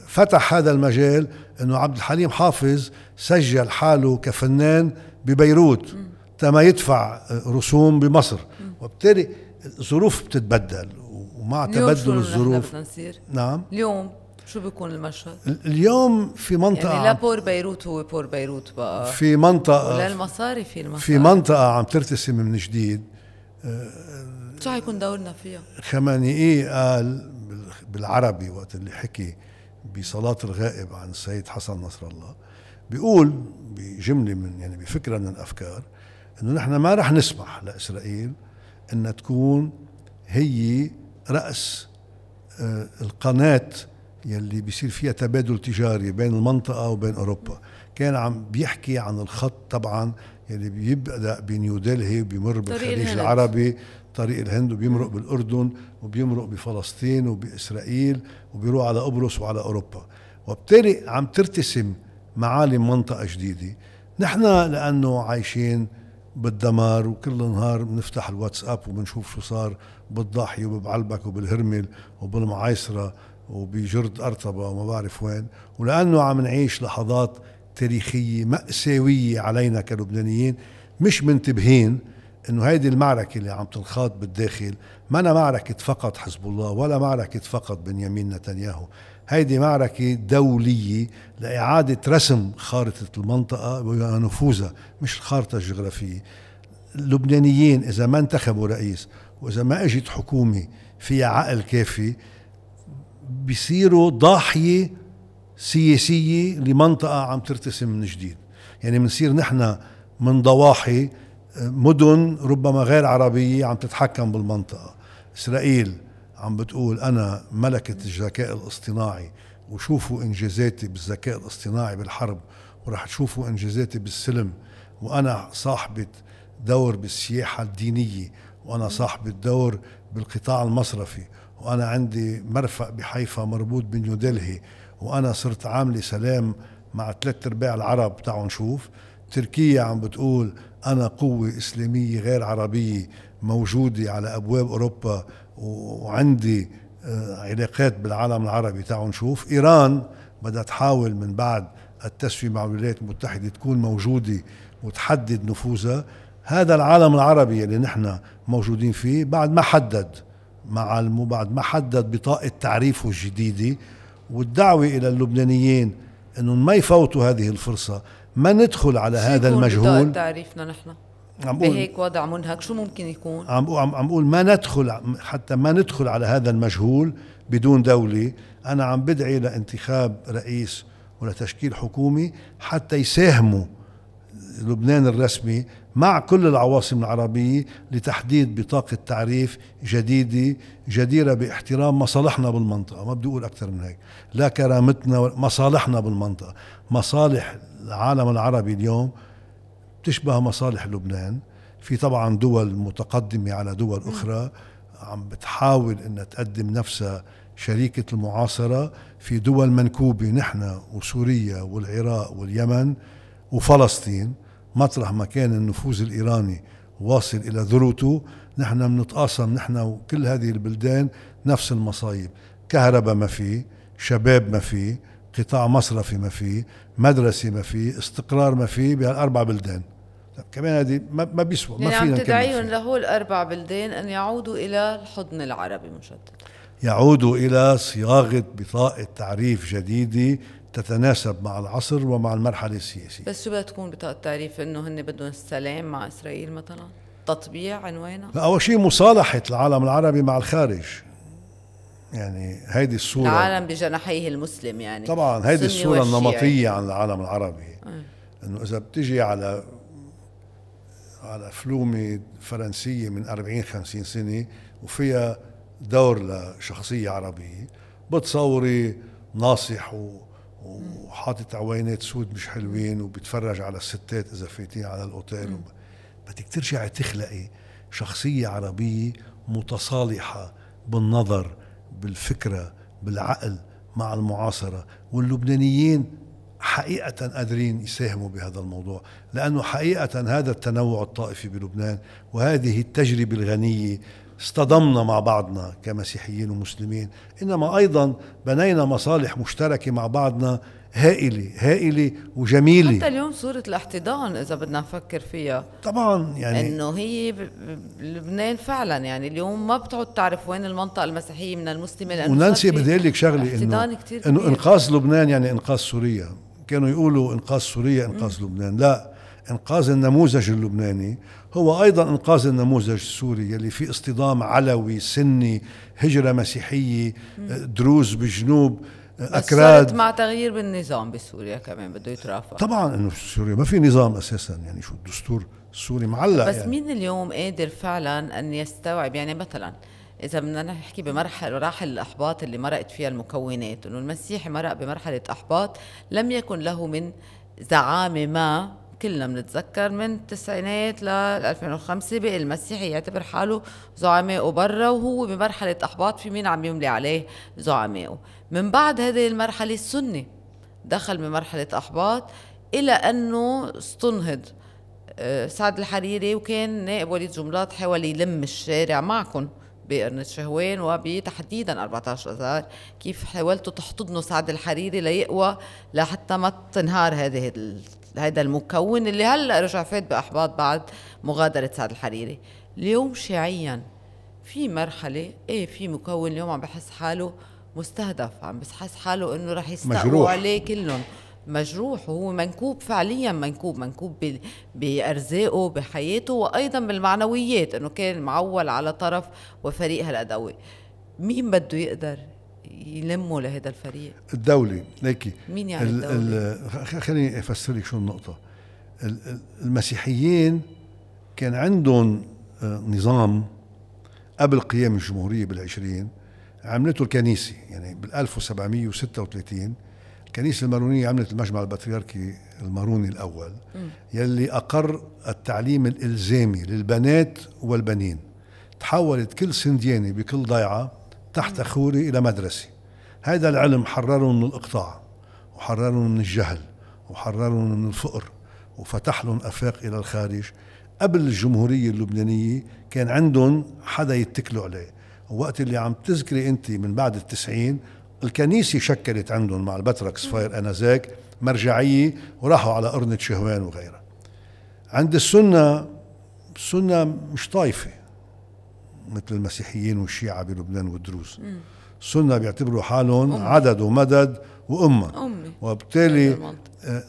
فتح هذا المجال انه عبد الحليم حافظ سجل حاله كفنان ببيروت تما يدفع رسوم بمصر وبالتالي الظروف بتتبدل ومع تبدل الظروف نعم اليوم شو بيكون المشهد؟ اليوم في منطقة يعني لا بور بيروت هو بور بيروت بقى في منطقة ولا المصاري في المصاري في منطقة عم ترتسم من جديد شو حيكون دورنا فيها؟ خمانئي قال بالعربي وقت اللي حكي بصلاة الغائب عن السيد حسن نصر الله بيقول بجملة من يعني بفكرة من الأفكار أنه نحن ما رح نسمح لإسرائيل أن تكون هي رأس آه، القناة يلي بيصير فيها تبادل تجاري بين المنطقة وبين أوروبا كان عم بيحكي عن الخط طبعا يلي بيبدأ بنيودلهي وبيمر بالخليج العربي طريق الهند وبيمرق بالاردن وبيمرق بفلسطين وباسرائيل وبيروح على قبرص وعلى اوروبا وبالتالي عم ترتسم معالم منطقه جديده نحن لانه عايشين بالدمار وكل نهار بنفتح الواتساب وبنشوف شو صار بالضاحيه وببعلبك وبالهرمل وبالمعايصره وبجرد ارطبه وما بعرف وين ولانه عم نعيش لحظات تاريخيه ماساويه علينا كلبنانيين مش منتبهين انه هيدي المعركه اللي عم تنخاض بالداخل ما أنا معركه فقط حزب الله ولا معركه فقط بنيامين نتنياهو هيدي معركة دولية لإعادة رسم خارطة المنطقة ونفوذها مش الخارطة الجغرافية اللبنانيين إذا ما انتخبوا رئيس وإذا ما أجت حكومة فيها عقل كافي بيصيروا ضاحية سياسية لمنطقة عم ترتسم من جديد يعني بنصير نحن من ضواحي مدن ربما غير عربية عم تتحكم بالمنطقة إسرائيل عم بتقول أنا ملكة الذكاء الاصطناعي وشوفوا إنجازاتي بالذكاء الاصطناعي بالحرب ورح تشوفوا إنجازاتي بالسلم وأنا صاحبة دور بالسياحة الدينية وأنا صاحبة دور بالقطاع المصرفي وأنا عندي مرفق بحيفا مربوط بنيودلهي وأنا صرت عاملة سلام مع ثلاث أرباع العرب تعالوا نشوف تركيا عم بتقول أنا قوة إسلامية غير عربية موجودة على أبواب أوروبا وعندي آه، علاقات بالعالم العربي تعالوا نشوف إيران بدها تحاول من بعد التسوية مع الولايات المتحدة تكون موجودة وتحدد نفوذها هذا العالم العربي اللي نحن موجودين فيه بعد ما حدد مع بعد ما حدد بطاقة تعريفه الجديدة والدعوة إلى اللبنانيين أنهم ما يفوتوا هذه الفرصة ما ندخل على هذا المجهول تعريفنا نحن عم بهيك وضع منهك شو ممكن يكون عم عم عم بقول ما ندخل حتى ما ندخل على هذا المجهول بدون دولة أنا عم بدعي لانتخاب رئيس ولتشكيل حكومي حتى يساهموا لبنان الرسمي مع كل العواصم العربية لتحديد بطاقة تعريف جديدة جديرة باحترام مصالحنا بالمنطقة ما بدي أقول أكثر من هيك لا كرامتنا مصالحنا بالمنطقة مصالح العالم العربي اليوم بتشبه مصالح لبنان في طبعا دول متقدمة على دول أخرى عم بتحاول أن تقدم نفسها شريكة المعاصرة في دول منكوبة نحن وسوريا والعراق واليمن وفلسطين مطرح ما كان النفوذ الإيراني واصل إلى ذروته نحن بنتقاسم نحن وكل هذه البلدان نفس المصايب كهرباء ما في شباب ما في قطاع مصرفي ما في مدرسه ما في استقرار ما في بهالاربع بلدان كمان هذه ما بيسوى ما يعني فينا عم تدعيهم لهول الاربع بلدان ان يعودوا الى الحضن العربي مجددا يعودوا الى صياغه بطاقه تعريف جديده تتناسب مع العصر ومع المرحله السياسيه بس شو بدها تكون بطاقه تعريف انه هن بدهم السلام مع اسرائيل مثلا تطبيع عنوانها لا اول شيء مصالحه العالم العربي مع الخارج يعني هيدي الصورة العالم بجناحيه المسلم يعني طبعا هيدي الصورة النمطية عن العالم العربي آه. انه اذا بتجي على على فلومة فرنسية من 40 50 سنة وفيها دور لشخصية عربية بتصوري ناصح و وحاطط عوينات سود مش حلوين وبتفرج على الستات اذا فايتين على الاوتيل بدك ترجعي تخلقي شخصية عربية متصالحة بالنظر بالفكرة بالعقل مع المعاصرة واللبنانيين حقيقة قادرين يساهموا بهذا الموضوع لأنه حقيقة هذا التنوع الطائفي بلبنان وهذه التجربة الغنية اصطدمنا مع بعضنا كمسيحيين ومسلمين إنما أيضا بنينا مصالح مشتركة مع بعضنا هائله هائله وجميله حتى اليوم صوره الاحتضان اذا بدنا نفكر فيها طبعا يعني انه هي لبنان فعلا يعني اليوم ما بتعود تعرف وين المنطقه المسيحيه من المسلمه لانه وننسي لك شغله انه انه انقاذ لبنان يعني انقاذ سوريا كانوا يقولوا انقاذ سوريا انقاذ م. لبنان لا انقاذ النموذج اللبناني هو ايضا انقاذ النموذج السوري يلي في اصطدام علوي سني هجره مسيحيه دروز بالجنوب اكراد مع تغيير بالنظام بسوريا كمان بده يترافق طبعا انه في سوريا ما في نظام اساسا يعني شو الدستور السوري معلق بس يعني. مين اليوم قادر فعلا ان يستوعب يعني مثلا اذا بدنا نحكي بمرحله مراحل الاحباط اللي مرقت فيها المكونات انه المسيحي مرق بمرحله احباط لم يكن له من زعامه ما كلنا بنتذكر من التسعينات ل 2005 بقي المسيحي يعتبر حاله زعمائه برا وهو بمرحله احباط في مين عم يملي عليه زعمائه من بعد هذه المرحلة السني دخل بمرحلة أحباط إلى أنه استنهض آه، سعد الحريري وكان نائب وليد جملات حاول يلم الشارع معكم بقرنة شهوان وبتحديدا 14 اذار كيف حاولتوا تحتضنوا سعد الحريري ليقوى لحتى ما تنهار هذه هذا المكون اللي هلا رجع فات باحباط بعد مغادره سعد الحريري اليوم شيعيا في مرحله ايه في مكون اليوم عم بحس حاله مستهدف عم بس حاله انه رح يستقوا عليه كلهم مجروح وهو منكوب فعليا منكوب منكوب بارزاقه بحياته وايضا بالمعنويات انه كان معول على طرف وفريق هالقد مين بده يقدر يلموا لهذا الفريق الدولة ليكي مين يعني الدولة خليني افسر لك شو النقطة المسيحيين كان عندهم آه، نظام قبل قيام الجمهورية بالعشرين عملته الكنيسة يعني بال 1736 الكنيسة المارونية عملت المجمع البطريركي الماروني الأول يلي أقر التعليم الإلزامي للبنات والبنين تحولت كل سنديانة بكل ضيعة تحت خوري إلى مدرسة هذا العلم حررهم من الإقطاع وحررهم من الجهل وحررهم من الفقر وفتح لهم أفاق إلى الخارج قبل الجمهورية اللبنانية كان عندهم حدا يتكلوا عليه وقت اللي عم تذكري انت من بعد التسعين الكنيسة شكلت عندهم مع البتركس فاير انذاك مرجعية وراحوا على قرنة شهوان وغيرها عند السنة السنة مش طايفة مثل المسيحيين والشيعة بلبنان والدروز السنة بيعتبروا حالهم عدد ومدد وأمة وبالتالي يعني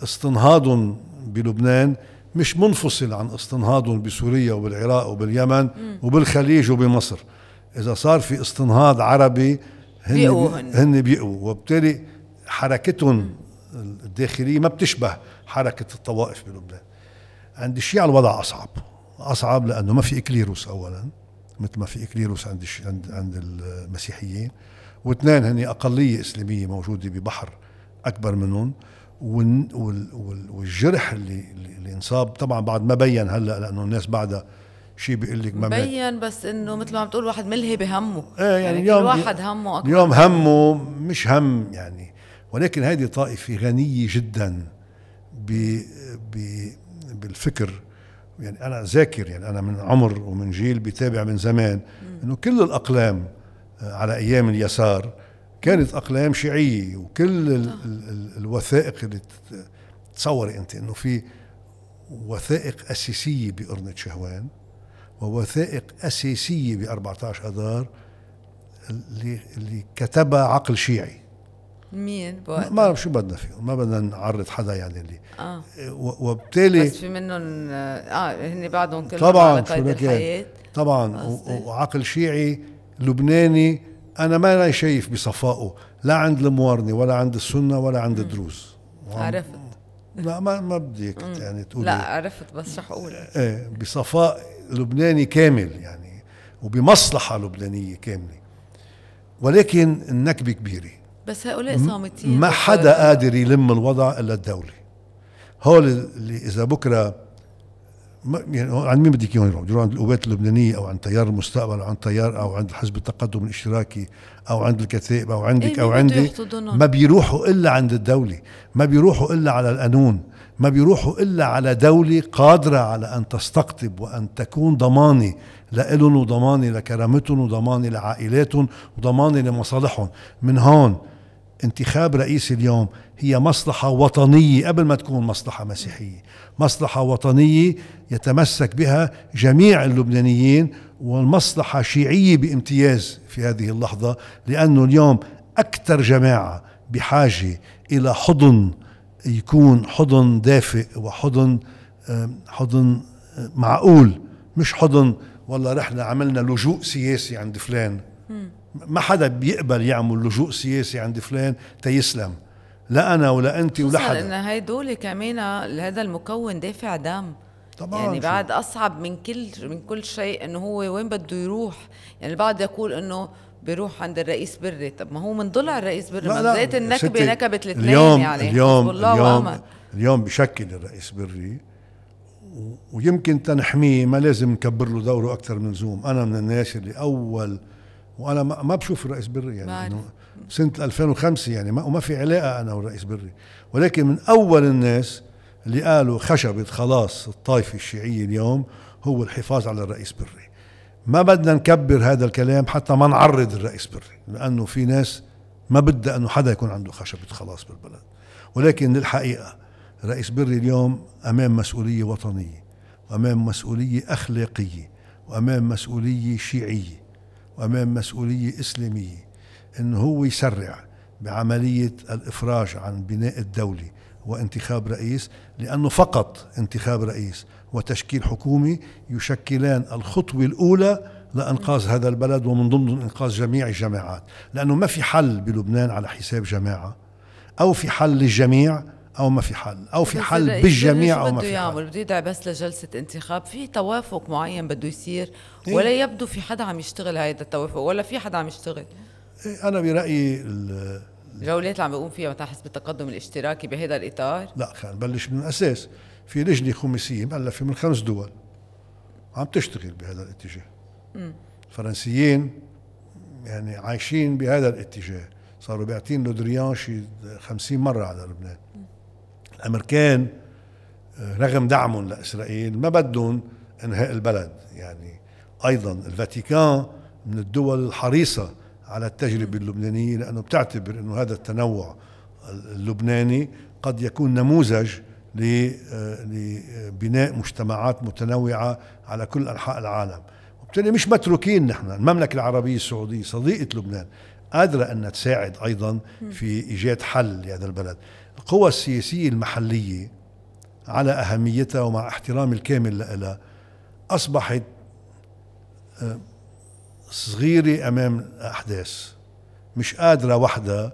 استنهاضهم آه، بلبنان مش منفصل عن استنهاضهم بسوريا وبالعراق وباليمن مم. وبالخليج وبمصر اذا صار في استنهاض عربي هن بيقوا هن, هن بيقوا وبالتالي حركتهم الداخليه ما بتشبه حركه الطوائف بلبنان عند الشيعة الوضع اصعب اصعب لانه ما في اكليروس اولا مثل ما في اكليروس عند عند عند المسيحيين واثنين هن اقليه اسلاميه موجوده ببحر اكبر منهم والجرح اللي, اللي انصاب طبعا بعد ما بين هلا لانه الناس بعدها شيء بيقول لك ما مبين بس انه مثل ما عم تقول واحد ملهي بهمه آه يعني, يعني يوم كل واحد همه اكثر اليوم همه مش هم يعني ولكن هذه طائفة غنية جدا بـ بالفكر يعني أنا ذاكر يعني أنا من عمر ومن جيل بتابع من زمان إنه كل الأقلام آه، على أيام اليسار كانت أقلام شيعية وكل الـ آه. الـ الـ الوثائق اللي تصوري أنت إنه في وثائق أساسية بقرنة شهوان ووثائق أساسية ب 14 أذار اللي اللي كتبها عقل شيعي مين بوقت ما بعرف شو بدنا فيهم ما بدنا نعرض حدا يعني اللي اه وبالتالي بس في منهم اه, آه، هن بعدهم كلهم طبعا شو الحياة طبعا وعقل شيعي لبناني انا ما أنا شايف بصفائه لا عند الموارنه ولا عند السنه ولا عند الدروز عرفت لا ما ما بدي يعني تقولي لا عرفت بس رح اقول ايه بصفاء لبناني كامل يعني وبمصلحة لبنانية كاملة ولكن النكبة كبيرة بس هؤلاء صامتين ما حدا قادر يلم الوضع إلا الدولة هول اللي إذا بكرة يعني عند مين بدك اياهم يروحوا؟ يروحوا عند القوات اللبنانيه او عند تيار المستقبل او عند تيار او عند حزب التقدم الاشتراكي او عند الكتائب او عندك إيه، او عندي ما بيروحوا الا عند الدوله، ما بيروحوا الا على القانون، ما بيروحوا إلا على دولة قادرة على أن تستقطب وأن تكون ضمانة لإلهم وضمانة لكرامتهم وضمانة لعائلاتهم وضمانة لمصالحهم من هون انتخاب رئيس اليوم هي مصلحة وطنية قبل ما تكون مصلحة مسيحية مصلحة وطنية يتمسك بها جميع اللبنانيين والمصلحة شيعية بامتياز في هذه اللحظة لأنه اليوم أكثر جماعة بحاجة إلى حضن يكون حضن دافئ وحضن حضن معقول مش حضن والله رحنا عملنا لجوء سياسي عند فلان ما حدا بيقبل يعمل لجوء سياسي عند فلان تيسلم لا انا ولا انت ولا حدا لان هدول كمان هذا المكون دافع دم طبعا يعني بعد اصعب من كل من كل شيء انه هو وين بده يروح يعني البعض يقول انه بيروح عند الرئيس بري طب ما هو من ضلع الرئيس بري ما زيت النكبه نكبة الاثنين اليوم يعني اليوم والله اليوم اليوم بشكل الرئيس بري ويمكن تنحميه ما لازم نكبر له دوره اكثر من اللزوم انا من الناس اللي اول وانا ما بشوف الرئيس بري يعني انه سنه 2005 يعني ما وما في علاقه انا والرئيس بري ولكن من اول الناس اللي قالوا خشبت خلاص الطائفه الشيعيه اليوم هو الحفاظ على الرئيس بري ما بدنا نكبر هذا الكلام حتى ما نعرض الرئيس بري لأنه في ناس ما بدها أنه حدا يكون عنده خشبة خلاص بالبلد ولكن الحقيقه الرئيس بري اليوم أمام مسؤولية وطنية وأمام مسؤولية أخلاقية وأمام مسؤولية شيعية وأمام مسؤولية إسلامية أنه هو يسرع بعملية الإفراج عن بناء الدولة وانتخاب رئيس لأنه فقط انتخاب رئيس وتشكيل حكومي يشكلان الخطوة الأولى لإنقاذ هذا البلد ومن ضمن إنقاذ جميع الجماعات لأنه ما في حل بلبنان على حساب جماعة أو في حل للجميع او ما في حل او في حل بالجميع او ما في حل بده يدعي بس لجلسه انتخاب في توافق معين بده يصير إيه. ولا يبدو في حدا عم يشتغل هذا التوافق ولا في حدا عم يشتغل إيه انا برايي الجولات اللي عم بيقوم فيها مثلا حزب التقدم الاشتراكي بهذا الاطار لا خلينا نبلش من الاساس في لجنه خماسيه مؤلفه من خمس دول عم تشتغل بهذا الاتجاه الفرنسيين يعني عايشين بهذا الاتجاه صاروا بيعطين لودريان شي 50 مره على لبنان الامريكان آه، رغم دعمهم لاسرائيل ما بدهم انهاء البلد يعني ايضا الفاتيكان من الدول الحريصه على التجربه اللبنانيه لانه بتعتبر انه هذا التنوع اللبناني قد يكون نموذج آه، لبناء مجتمعات متنوعة على كل أنحاء العالم وبالتالي مش متروكين نحن المملكة العربية السعودية صديقة لبنان قادرة أن تساعد أيضا في إيجاد حل لهذا البلد القوى السياسية المحلية على أهميتها ومع احترام الكامل لها أصبحت آه، صغيرة أمام الأحداث مش قادرة وحدها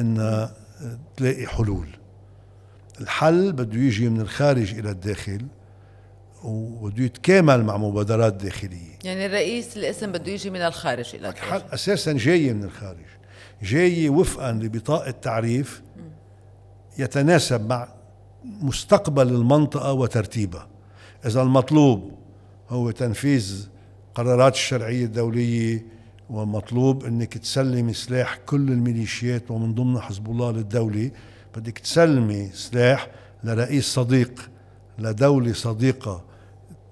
أن آه، تلاقي حلول الحل بده يجي من الخارج الى الداخل وبده يتكامل مع مبادرات داخليه يعني الرئيس الاسم بده يجي من الخارج الى الداخل الحل اساسا جاي من الخارج جاي وفقا لبطاقه تعريف يتناسب مع مستقبل المنطقه وترتيبها اذا المطلوب هو تنفيذ قرارات الشرعيه الدوليه ومطلوب انك تسلم سلاح كل الميليشيات ومن ضمن حزب الله للدوله بدك تسلمي سلاح لرئيس صديق لدولة صديقة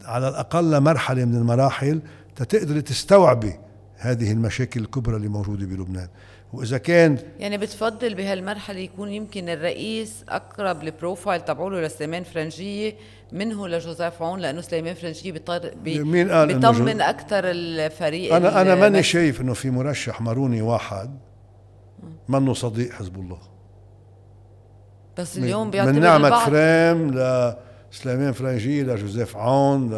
على الأقل لمرحلة من المراحل تتقدري تستوعبي هذه المشاكل الكبرى اللي موجودة بلبنان واذا كان يعني بتفضل بهالمرحله يكون يمكن الرئيس اقرب البروفايل تبعوله لسليمان فرنجيه منه لجوزيف عون لانه سليمان فرنجيه بيطر بي مين قال بيطمن اكثر الفريق انا انا ماني شايف انه في مرشح ماروني واحد منه صديق حزب الله بس اليوم بيعتبر من نعمة البعض. فريم لسليمان فرنجي لجوزيف عون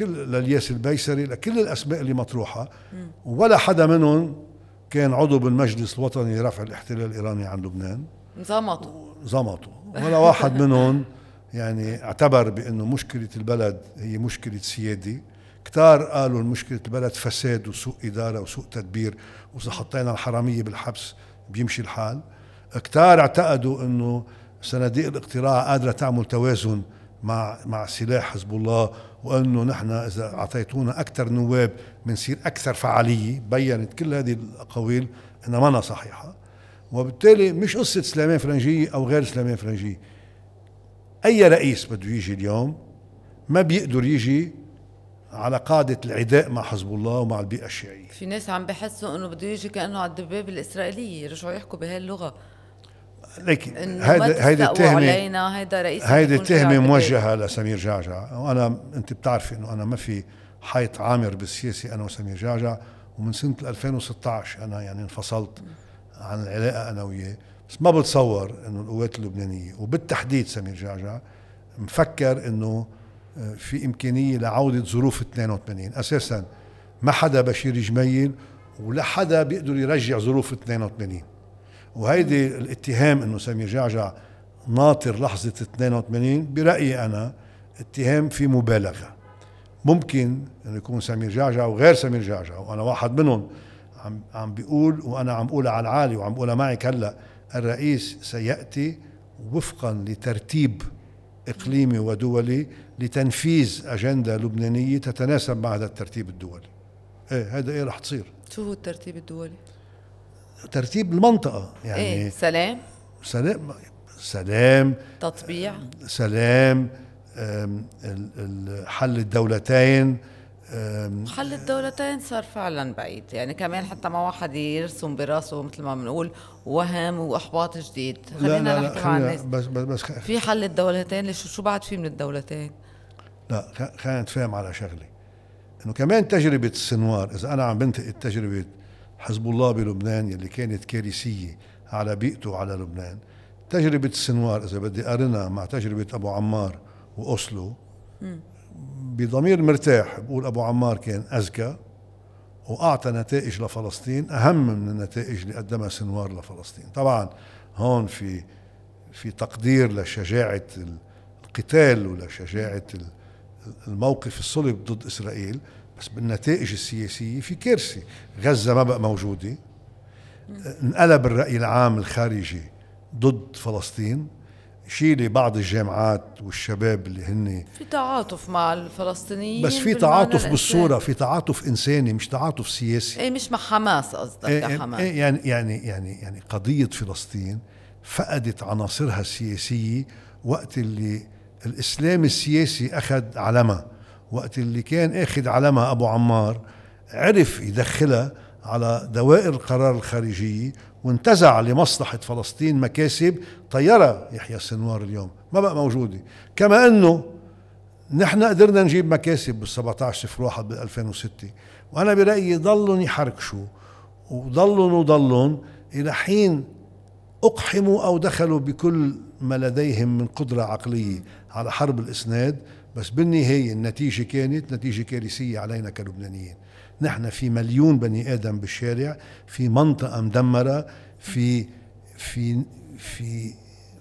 لكل للياس البيسري لكل الاسماء اللي مطروحه ولا حدا منهم كان عضو بالمجلس الوطني لرفع الاحتلال الايراني عن لبنان زمطوا زمطوا ولا واحد منهم يعني اعتبر بانه مشكله البلد هي مشكله سيادي كتار قالوا مشكله البلد فساد وسوء اداره وسوء تدبير واذا حطينا الحراميه بالحبس بيمشي الحال كتار اعتقدوا انه صناديق الاقتراع قادره تعمل توازن مع مع سلاح حزب الله وانه نحن اذا اعطيتونا اكثر نواب بنصير اكثر فعاليه بينت كل هذه الاقاويل انها مانا صحيحه وبالتالي مش قصه سليمان فرنجيه او غير سليمان فرنجيه اي رئيس بده يجي اليوم ما بيقدر يجي على قاعدة العداء مع حزب الله ومع البيئة الشيعية في ناس عم بحسوا انه بده يجي كأنه على الدبابة الإسرائيلية رجعوا يحكوا بهاللغة لكن هيدي التهمه علينا هيدا رئيس هيدي التهمه موجهه لسمير جعجع وانا انت بتعرفي انه انا ما في حيط عامر بالسياسه انا وسمير جعجع ومن سنه 2016 انا يعني انفصلت عن العلاقه انا وياه بس ما بتصور انه القوات اللبنانيه وبالتحديد سمير جعجع مفكر انه آه، في امكانيه لعوده ظروف 82 اساسا ما حدا بشير جميل ولا حدا بيقدر يرجع ظروف 82 وهيدي الاتهام انه سمير جعجع ناطر لحظه 82 برايي انا اتهام في مبالغه ممكن انه يكون سمير جعجع وغير سمير جعجع وانا واحد منهم عم عم بيقول وانا عم بقولها على العالي وعم بقولها معك هلا الرئيس سياتي وفقا لترتيب اقليمي ودولي لتنفيذ اجنده لبنانيه تتناسب مع هذا الترتيب الدولي ايه هذا ايه رح تصير شو هو الترتيب الدولي ترتيب المنطقه يعني إيه؟ سلام سلام سلام تطبيع سلام حل الدولتين حل الدولتين صار فعلا بعيد يعني كمان حتى ما واحد يرسم براسه مثل ما بنقول وهم واحباط جديد خلينا لا لا نحكي لا عن الناس بس بس, بس في حل الدولتين ليش شو بعد في من الدولتين لا خلينا نتفاهم على شغله انه كمان تجربه السنوار اذا انا عم بنتقد تجربه حزب الله بلبنان يلي كانت كارثية على بيئته على لبنان تجربة السنوار إذا بدي أرنا مع تجربة أبو عمار وأصله بضمير مرتاح بقول أبو عمار كان أذكى وأعطى نتائج لفلسطين أهم من النتائج اللي قدمها سنوار لفلسطين طبعا هون في في تقدير لشجاعة القتال ولشجاعة الموقف الصلب ضد إسرائيل بس بالنتائج السياسية في كارثة غزة ما بقى موجودة انقلب الرأي العام الخارجي ضد فلسطين شيلي بعض الجامعات والشباب اللي هن في تعاطف مع الفلسطينيين بس في تعاطف بالصوره في تعاطف انساني مش تعاطف سياسي اي مش مع حماس قصدك إيه،, ايه حماس ايه يعني يعني يعني يعني قضيه فلسطين فقدت عناصرها السياسيه وقت اللي الاسلام السياسي اخذ علمها وقت اللي كان اخذ علمها ابو عمار عرف يدخلها على دوائر القرار الخارجيه وانتزع لمصلحه فلسطين مكاسب طيرها يحيى السنوار اليوم ما بقى موجوده كما انه نحن قدرنا نجيب مكاسب بال 17 واحد بال 2006 وانا برايي ضلن يحركشوا وضلن وضلن الى حين اقحموا او دخلوا بكل ما لديهم من قدره عقليه على حرب الاسناد بس بالنهاية النتيجة كانت نتيجة كارثية علينا كلبنانيين نحن في مليون بني آدم بالشارع في منطقة مدمرة في في في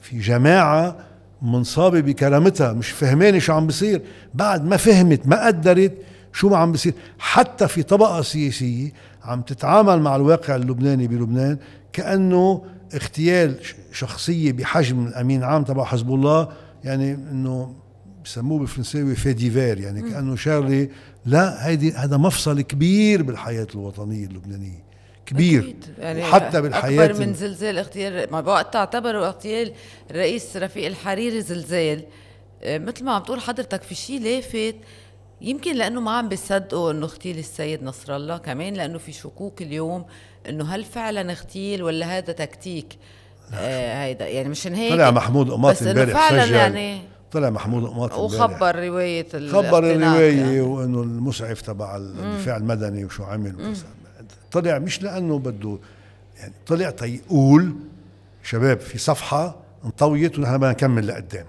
في جماعة منصابة بكرامتها مش فهمانة شو عم بصير بعد ما فهمت ما قدرت شو ما عم بصير حتى في طبقة سياسية عم تتعامل مع الواقع اللبناني بلبنان كأنه اغتيال شخصية بحجم الأمين عام تبع حزب الله يعني أنه بسموه بالفرنساوي فاديفير يعني كانه شغله لا هيدي هذا مفصل كبير بالحياه الوطنيه اللبنانيه كبير أكيد. يعني حتى بالحياه اكبر من زلزال اغتيال ما بوقت تعتبر اغتيال الرئيس رفيق الحريري زلزال آه، مثل ما عم تقول حضرتك في شيء لافت يمكن لانه ما عم بيصدقوا انه اغتيل السيد نصر الله كمان لانه في شكوك اليوم انه هل فعلا اغتيل ولا هذا تكتيك آه هيدا يعني مشان هيك طلع محمود قماط امبارح فعلا سجل يعني طلع محمود قماط وخبر روايه خبر الروايه يعني. وانه المسعف تبع الدفاع المدني وشو عمل طلع مش لانه بده يعني طلع تيقول شباب في صفحه انطويت ونحن بدنا نكمل لقدام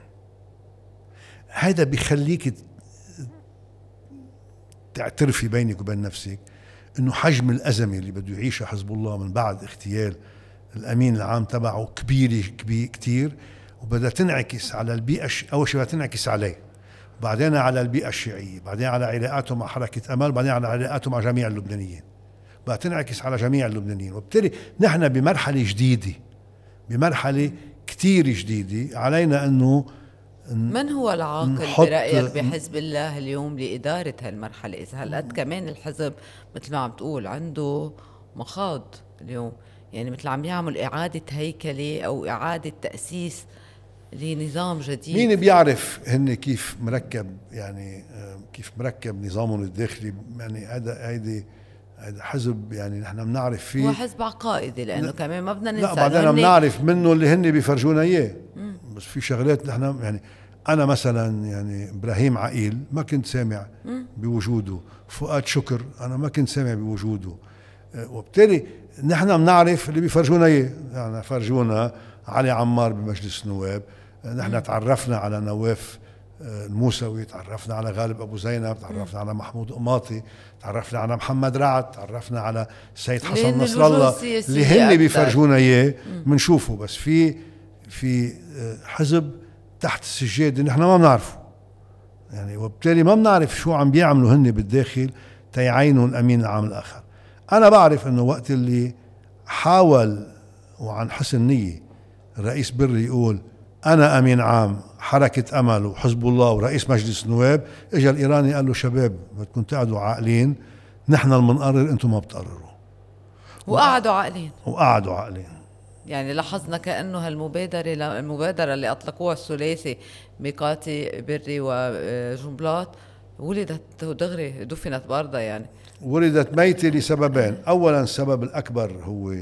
هذا بخليك تعترفي بينك وبين نفسك انه حجم الازمه اللي بده يعيشها حزب الله من بعد اغتيال الامين العام تبعه كبيره كبير كثير وبدها تنعكس على البيئة أول شيء بدها تنعكس عليه بعدين على البيئة الشيعية بعدين على علاقاته مع حركة أمل بعدين على علاقاته مع جميع اللبنانيين بدها تنعكس على جميع اللبنانيين وبالتالي نحن بمرحلة جديدة بمرحلة كتير جديدة علينا أنه من هو العاقل برأيك بحزب الله اليوم لإدارة هالمرحلة إذا هالقد كمان الحزب مثل ما عم تقول عنده مخاض اليوم يعني مثل عم يعمل إعادة هيكلة أو إعادة تأسيس لنظام جديد مين بيعرف هن كيف مركب يعني كيف مركب نظامهم الداخلي يعني هذا هيدي هذا حزب يعني نحن بنعرف فيه هو حزب عقائدي لانه ن... كمان ما بدنا ننسى لا بعدين بنعرف منه اللي هن بيفرجونا اياه بس في شغلات نحن يعني انا مثلا يعني ابراهيم عقيل ما كنت سامع م. بوجوده فؤاد شكر انا ما كنت سامع بوجوده آه، وبالتالي نحن بنعرف اللي بيفرجونا اياه يعني فرجونا علي عمار بمجلس النواب آه، نحن تعرفنا على نواف آه، الموسوي تعرفنا على غالب ابو زينب تعرفنا على محمود قماطي تعرفنا على محمد رعد تعرفنا على السيد حسن نصر الله اللي هن بيفرجونا اياه بنشوفه بس في في آه، حزب تحت السجاد نحن ما بنعرفه يعني وبالتالي ما بنعرف شو عم بيعملوا هن بالداخل تيعينوا الامين العام الاخر انا بعرف انه وقت اللي حاول وعن حسن نيه الرئيس بري يقول انا امين عام حركه امل وحزب الله ورئيس مجلس النواب اجى الايراني قال له شباب بدكم تقعدوا عاقلين نحن المنقرر انتم ما بتقرروا وقعدوا عاقلين وقعدوا عاقلين يعني لاحظنا كانه هالمبادره المبادره اللي اطلقوها الثلاثي ميقاتي بري وجنبلاط ولدت دغري دفنت بارضها يعني ولدت ميتة لسببين أولا السبب الأكبر هو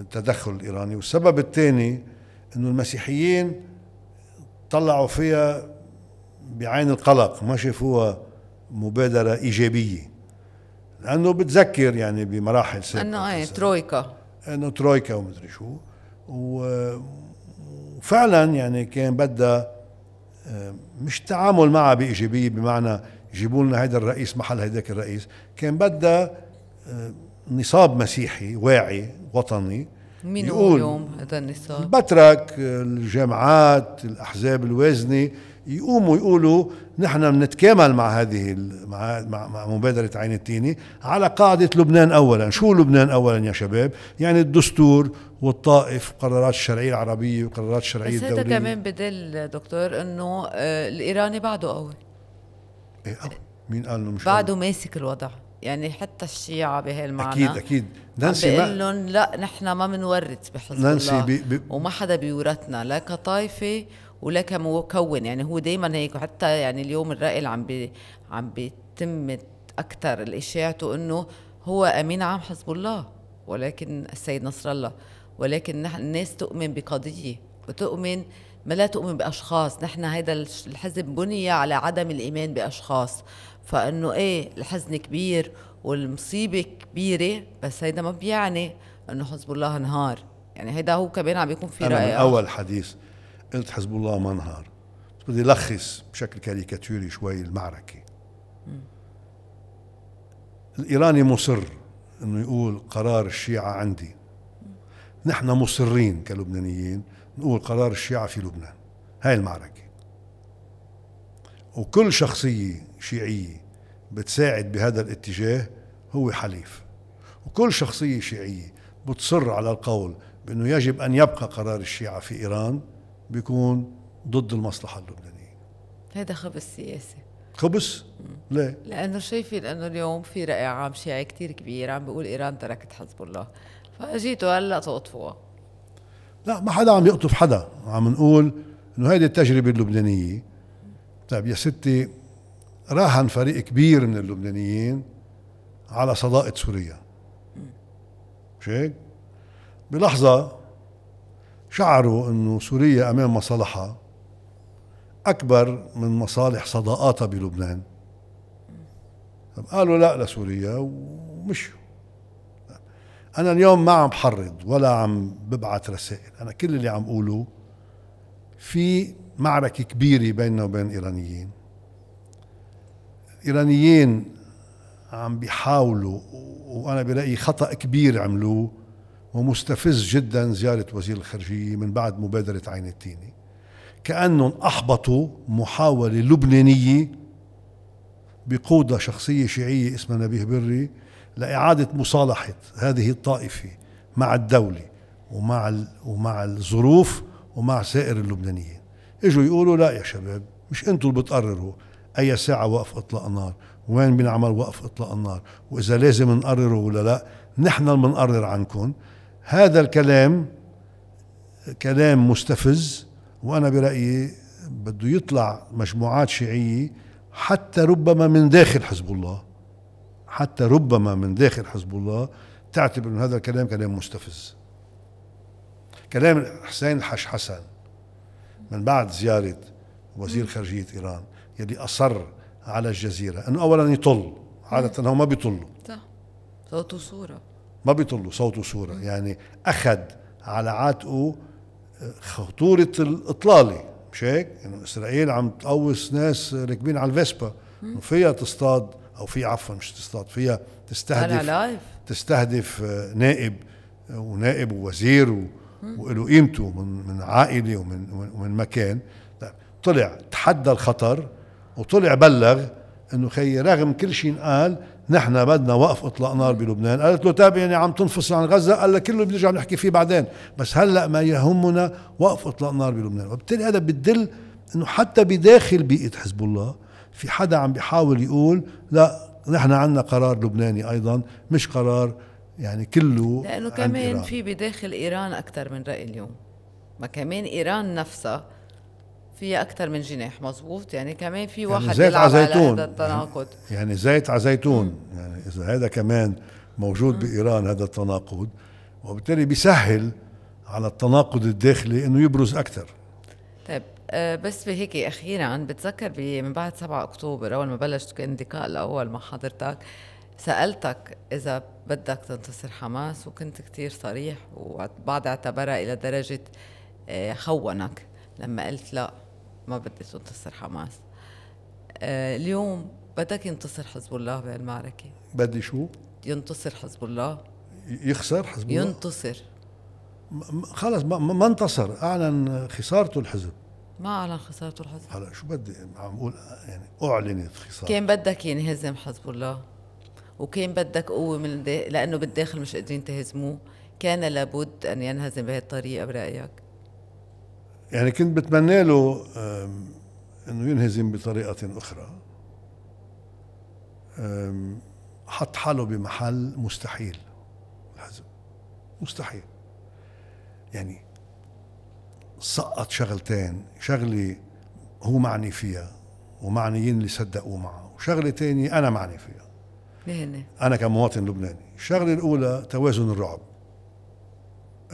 التدخل الإيراني والسبب الثاني انه المسيحيين طلعوا فيها بعين القلق ما شافوها مبادره ايجابيه لانه بتذكر يعني بمراحل سابقه انه ايه ترويكا انه ترويكا ومدري شو وفعلا يعني كان بدها آه، مش تعامل معها بايجابيه بمعنى جيبوا لنا هيدا الرئيس محل هيداك الرئيس كان بدها آه، نصاب مسيحي واعي وطني مين هو اليوم هذا النصاب؟ البترك الجامعات الاحزاب الوازنه يقوموا يقولوا نحن بنتكامل مع هذه مع مع مبادره عين التيني على قاعده لبنان اولا، شو لبنان اولا يا شباب؟ يعني الدستور والطائف وقرارات الشرعيه العربيه وقرارات الشرعيه الدوليه بس هذا كمان بدل دكتور انه آه، الايراني بعده قوي ايه مين قال انه مش بعده ماسك الوضع يعني حتى الشيعة بهالمعنى أكيد أكيد نانسي ما لهم لا نحن ما بنورث بحزب نانسي الله بي بي وما حدا بيورثنا لا كطائفة ولا كمكون يعني هو دائما هيك وحتى يعني اليوم اللي عم بي عم بيتم أكثر إشاعته إنه هو أمين عام حزب الله ولكن السيد نصر الله ولكن نحن الناس تؤمن بقضية وتؤمن ما لا تؤمن بأشخاص نحن هذا الحزب بني على عدم الإيمان بأشخاص فانه ايه الحزن كبير والمصيبه كبيره بس هيدا ما بيعني انه حزب الله انهار يعني هيدا هو كمان عم بيكون في رأي أنا من اول حديث قلت حزب الله ما انهار بدي لخص بشكل كاريكاتوري شوي المعركه الايراني مصر انه يقول قرار الشيعه عندي نحن مصرين كلبنانيين نقول قرار الشيعه في لبنان هاي المعركه وكل شخصيه شيعية بتساعد بهذا الاتجاه هو حليف وكل شخصية شيعية بتصر على القول بأنه يجب أن يبقى قرار الشيعة في إيران بيكون ضد المصلحة اللبنانية هذا خبث سياسي خبث؟ ليه؟ لأنه شايفين أنه اليوم في رأي عام شيعي كتير كبير عم بيقول إيران تركت حزب الله فأجيتوا هلا تقطفوها لا ما حدا عم يقطف حدا عم نقول انه هيدي التجربه اللبنانيه طيب يا ستي راهن فريق كبير من اللبنانيين على صداقة سوريا مش هيك؟ بلحظة شعروا انه سوريا امام مصالحها اكبر من مصالح صداقاتها بلبنان قالوا لا لسوريا ومشوا انا اليوم ما عم بحرض ولا عم ببعث رسائل انا كل اللي عم اقوله في معركه كبيره بيننا وبين الايرانيين الايرانيين عم بيحاولوا وانا برايي خطا كبير عملوه ومستفز جدا زياره وزير الخارجيه من بعد مبادره عين التيني كانهم احبطوا محاوله لبنانيه بقوده شخصيه شيعيه اسمها نبيه بري لاعاده مصالحه هذه الطائفه مع الدوله ومع ومع الظروف ومع سائر اللبنانيين اجوا يقولوا لا يا شباب مش انتوا اللي بتقرروا اي ساعه وقف اطلاق نار وين بينعمل وقف اطلاق النار واذا لازم نقرره ولا لا نحن اللي بنقرر عنكم هذا الكلام كلام مستفز وانا برايي بده يطلع مجموعات شيعيه حتى ربما من داخل حزب الله حتى ربما من داخل حزب الله تعتبر ان هذا الكلام كلام مستفز كلام حسين حسن من بعد زياره وزير خارجيه ايران يلي أصر على الجزيرة أنه أولا يطل عادة هو ما بيطلوا صح صوت وصوره ما بيطلوا صوت وصوره يعني أخذ على عاتقه آه، خطورة الإطلالة مش هيك؟ إنه يعني إسرائيل عم تقوص ناس راكبين على الفيسبا إنه فيها تصطاد أو في عفوا مش تصطاد فيها تستهدف تستهدف آه، نائب آه، ونائب ووزير وله قيمته من من عائله ومن ومن مكان طلع تحدى الخطر وطلع بلغ انه خي رغم كل شيء قال نحن بدنا وقف اطلاق نار بلبنان قالت له تابع يعني عم تنفصل عن غزه قال لك كله بنرجع بنحكي فيه بعدين بس هلا ما يهمنا وقف اطلاق نار بلبنان وبالتالي هذا بدل انه حتى بداخل بيئه حزب الله في حدا عم بيحاول يقول لا نحن عندنا قرار لبناني ايضا مش قرار يعني كله لانه كمان في بداخل ايران اكثر من راي اليوم ما كمان ايران نفسها فيها أكثر من جناح مزبوط يعني كمان في يعني واحد يعني زيت على زيتون هذا التناقض يعني زيت على زيتون يعني إذا هذا كمان موجود بإيران هذا التناقض وبالتالي بيسهل على التناقض الداخلي إنه يبرز أكثر طيب آه، بس بهيك أخيرا بتذكر من بعد 7 أكتوبر أول ما بلشت كان اللقاء الأول مع حضرتك سألتك إذا بدك تنتصر حماس وكنت كتير صريح وبعد اعتبرها إلى درجة آه، خونك لما قلت لا ما بدي تنتصر حماس آه، اليوم بدك ينتصر حزب الله بهالمعركة بدي شو؟ ينتصر حزب الله يخسر حزب الله ينتصر خلص ما, ما انتصر اعلن خسارته الحزب ما اعلن خسارته الحزب هلا شو بدي عم اقول يعني اعلنت خسارته كان بدك ينهزم حزب الله وكان بدك قوه من لانه بالداخل مش قادرين تهزموه كان لابد ان ينهزم الطريقة برايك يعني كنت بتمنى له انه ينهزم بطريقه اخرى حط حاله بمحل مستحيل الحزب مستحيل يعني سقط شغلتين شغله هو معني فيها ومعنيين اللي صدقوا معه وشغله تانية انا معني فيها انا كمواطن لبناني الشغله الاولى توازن الرعب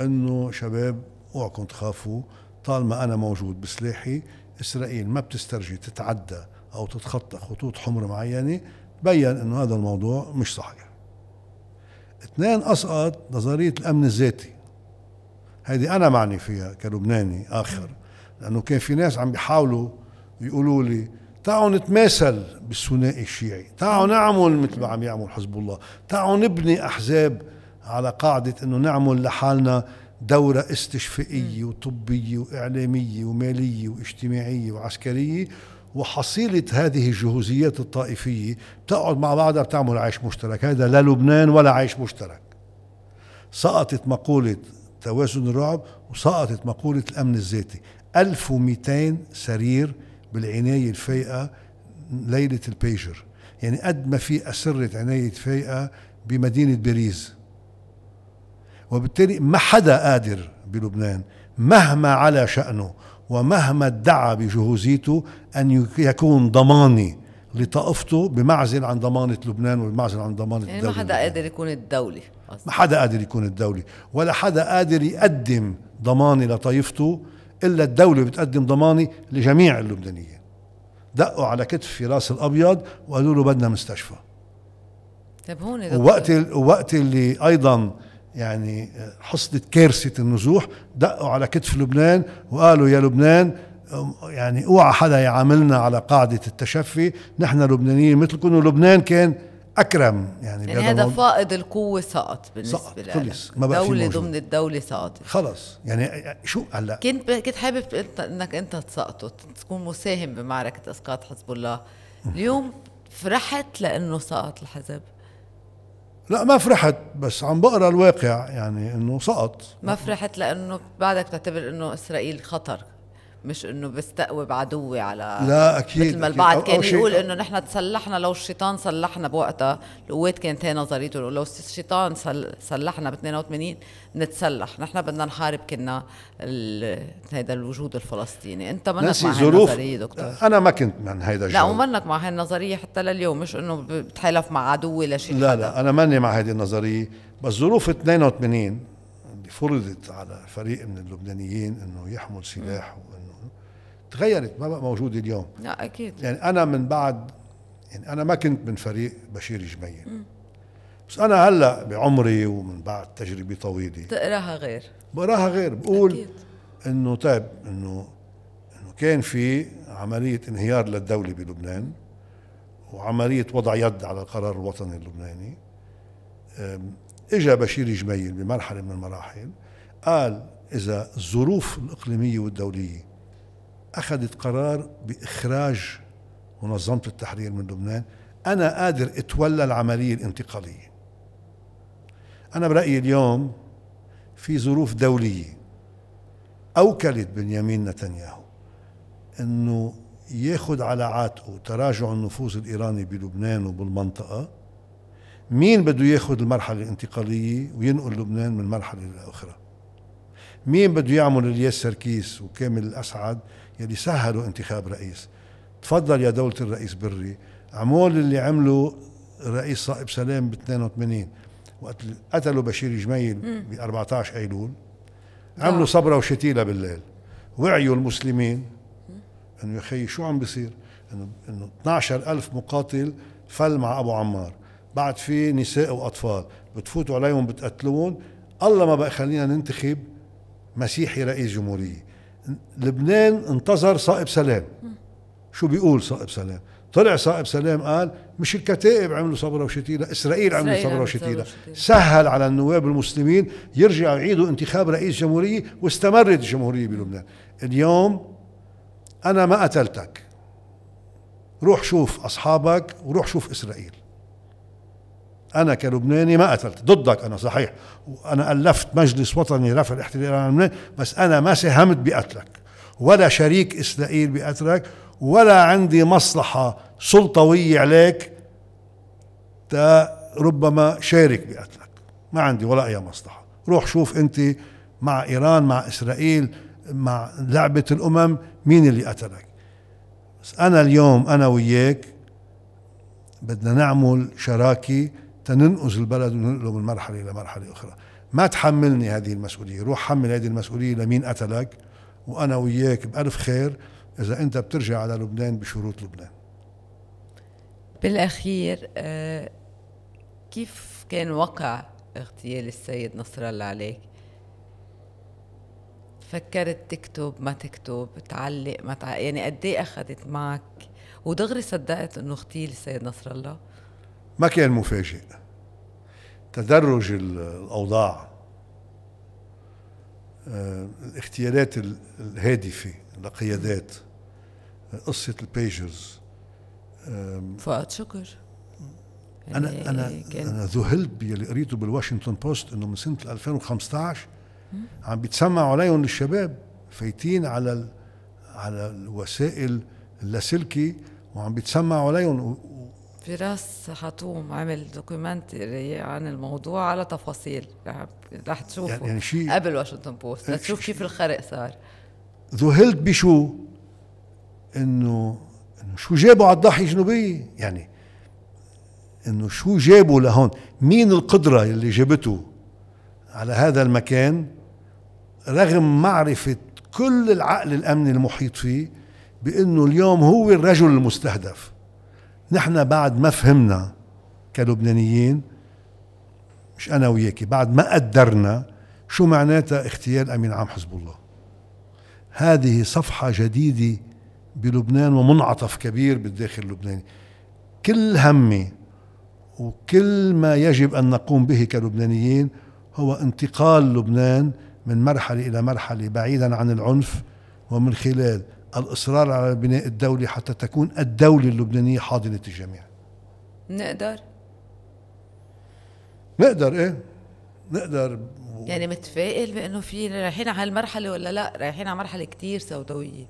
انه شباب اوعكم تخافوا طالما أنا موجود بسلاحي إسرائيل ما بتسترجي تتعدى أو تتخطى خطوط حمر معينة بين أنه هذا الموضوع مش صحيح اثنين أسقط نظرية الأمن الذاتي هذه أنا معني فيها كلبناني آخر لأنه كان في ناس عم بيحاولوا يقولوا لي تعالوا نتماثل بالثنائي الشيعي تعالوا نعمل مثل ما عم يعمل حزب الله تعالوا نبني أحزاب على قاعدة أنه نعمل لحالنا دورة استشفائية وطبية وإعلامية ومالية واجتماعية وعسكرية وحصيلة هذه الجهوزيات الطائفية بتقعد مع بعضها بتعمل عيش مشترك هذا لا لبنان ولا عيش مشترك سقطت مقولة توازن الرعب وسقطت مقولة الأمن الذاتي 1200 سرير بالعناية الفايقة ليلة البيجر يعني قد ما في أسرة عناية فايقة بمدينة باريس وبالتالي ما حدا قادر بلبنان مهما على شأنه ومهما ادعى بجهوزيته أن يكون ضماني لطائفته بمعزل عن ضمانة لبنان وبمعزل عن ضمانة يعني الدولة ما حدا قادر يكون الدولة ما حدا قادر يكون الدولة ولا حدا قادر يقدم ضمانة لطائفته إلا الدولة بتقدم ضمانة لجميع اللبنانيين دقوا على كتف في راس الأبيض وقالوا له بدنا مستشفى طيب هون وقت وقت اللي أيضا يعني حصلت كارثه النزوح دقوا على كتف لبنان وقالوا يا لبنان يعني اوعى حدا يعاملنا على قاعده التشفي نحن لبنانيين مثلكم ولبنان كان اكرم يعني يعني هذا موضوع. فائض القوه سقط بالنسبه لك خلص ما بقى دوله ضمن الدوله سقطت خلص يعني شو هلا كنت كنت حابب انت انك انت تسقطه تكون مساهم بمعركه اسقاط حزب الله اليوم فرحت لانه سقط الحزب لا ما فرحت بس عم بقرا الواقع يعني انه سقط ما فرحت لانه بعدك تعتبر انه اسرائيل خطر مش انه بستقوي بعدوي على لا اكيد مثل ما البعض كان يقول انه نحن تسلحنا لو الشيطان سلحنا بوقتها القوات كانت هي نظريته لو الشيطان سلحنا ب 82 نتسلح نحن بدنا نحارب كنا هذا الوجود الفلسطيني انت منك مع النظريه دكتور انا ما كنت مع هيدا الجو لا ومنك مع النظريه حتى لليوم مش انه بتحالف مع عدوي لشيء لا لا انا ماني مع هذه النظريه بس ظروف 82 اللي فرضت على فريق من اللبنانيين انه يحمل سلاح م. تغيرت ما بقى موجوده اليوم لا اكيد يعني انا من بعد يعني انا ما كنت من فريق بشير جميل بس انا هلا بعمري ومن بعد تجربه طويله بتقراها غير بقراها غير بقول انه طيب انه انه كان في عمليه انهيار للدوله بلبنان وعمليه وضع يد على القرار الوطني اللبناني اجى بشير جميل بمرحله من المراحل قال اذا الظروف الاقليميه والدوليه اخذت قرار باخراج منظمه التحرير من لبنان انا قادر اتولى العمليه الانتقاليه انا برايي اليوم في ظروف دوليه اوكلت بنيامين نتنياهو انه ياخذ على عاتقه تراجع النفوذ الايراني بلبنان وبالمنطقه مين بده ياخذ المرحله الانتقاليه وينقل لبنان من مرحله لاخرى مين بده يعمل الياس سركيس وكامل الاسعد يلي سهلوا انتخاب رئيس تفضل يا دولة الرئيس بري عمول اللي عمله الرئيس صائب سلام ب 82 وقت قتلوا بشير جميل ب 14 ايلول آه. عملوا صبرة وشتيلة بالليل وعيوا المسلمين انه يا خيي شو عم بيصير انه انه 12000 مقاتل فل مع ابو عمار بعد في نساء واطفال بتفوتوا عليهم بتقتلون الله ما بقى خلينا ننتخب مسيحي رئيس جمهوريه لبنان انتظر صائب سلام شو بيقول صائب سلام طلع صائب سلام قال مش الكتائب عملوا صبرة وشتيله اسرائيل عملت صبرة وشتيله سهل على النواب المسلمين يرجعوا يعيدوا انتخاب رئيس جمهوريه واستمرت الجمهوريه بلبنان اليوم انا ما قتلتك روح شوف اصحابك وروح شوف اسرائيل انا كلبناني ما قتلت ضدك انا صحيح وانا الفت مجلس وطني رفع الاحتلال عن لبنان بس انا ما ساهمت بقتلك ولا شريك اسرائيل بقتلك ولا عندي مصلحه سلطويه عليك تا ربما شارك بقتلك ما عندي ولا اي مصلحه روح شوف انت مع ايران مع اسرائيل مع لعبه الامم مين اللي قتلك بس انا اليوم انا وياك بدنا نعمل شراكه تننقذ البلد وننقله من مرحله الى مرحله اخرى ما تحملني هذه المسؤوليه روح حمل هذه المسؤوليه لمين قتلك وانا وياك بالف خير اذا انت بترجع على لبنان بشروط لبنان بالاخير آه، كيف كان وقع اغتيال السيد نصر الله عليك فكرت تكتب ما تكتب تعلق ما تع... يعني قد ايه اخذت معك ودغري صدقت انه اغتيل السيد نصر الله ما كان مفاجئ تدرج الأوضاع آه، الاغتيالات الهادفة لقيادات آه، قصة البيجرز فؤاد شكر أنا يعني أنا أنا ذهلت باللي قريته بالواشنطن بوست إنه من سنة 2015 عم بيتسمعوا عليهم الشباب فايتين على على الوسائل اللاسلكي وعم بيتسمعوا عليهم فراس حطوم عمل دوكيومنتري عن الموضوع على تفاصيل رح تشوفه يعني شي قبل واشنطن بوست إيه، تشوف كيف الخرق صار ذهلت بشو انه انه شو جابوا على الضاحيه الجنوبيه يعني انه شو جابوا لهون مين القدره اللي جابته على هذا المكان رغم معرفه كل العقل الامني المحيط فيه بانه اليوم هو الرجل المستهدف نحن بعد ما فهمنا كلبنانيين مش انا وياكي بعد ما قدرنا شو معناتها اغتيال امين عام حزب الله هذه صفحه جديده بلبنان ومنعطف كبير بالداخل اللبناني كل همي وكل ما يجب ان نقوم به كلبنانيين هو انتقال لبنان من مرحله الى مرحله بعيدا عن العنف ومن خلال الاصرار على بناء الدوله حتى تكون الدوله اللبنانيه حاضنه الجميع نقدر نقدر ايه نقدر و... يعني متفائل بانه في رايحين على هالمرحله ولا لا رايحين على مرحله كتير سوداويه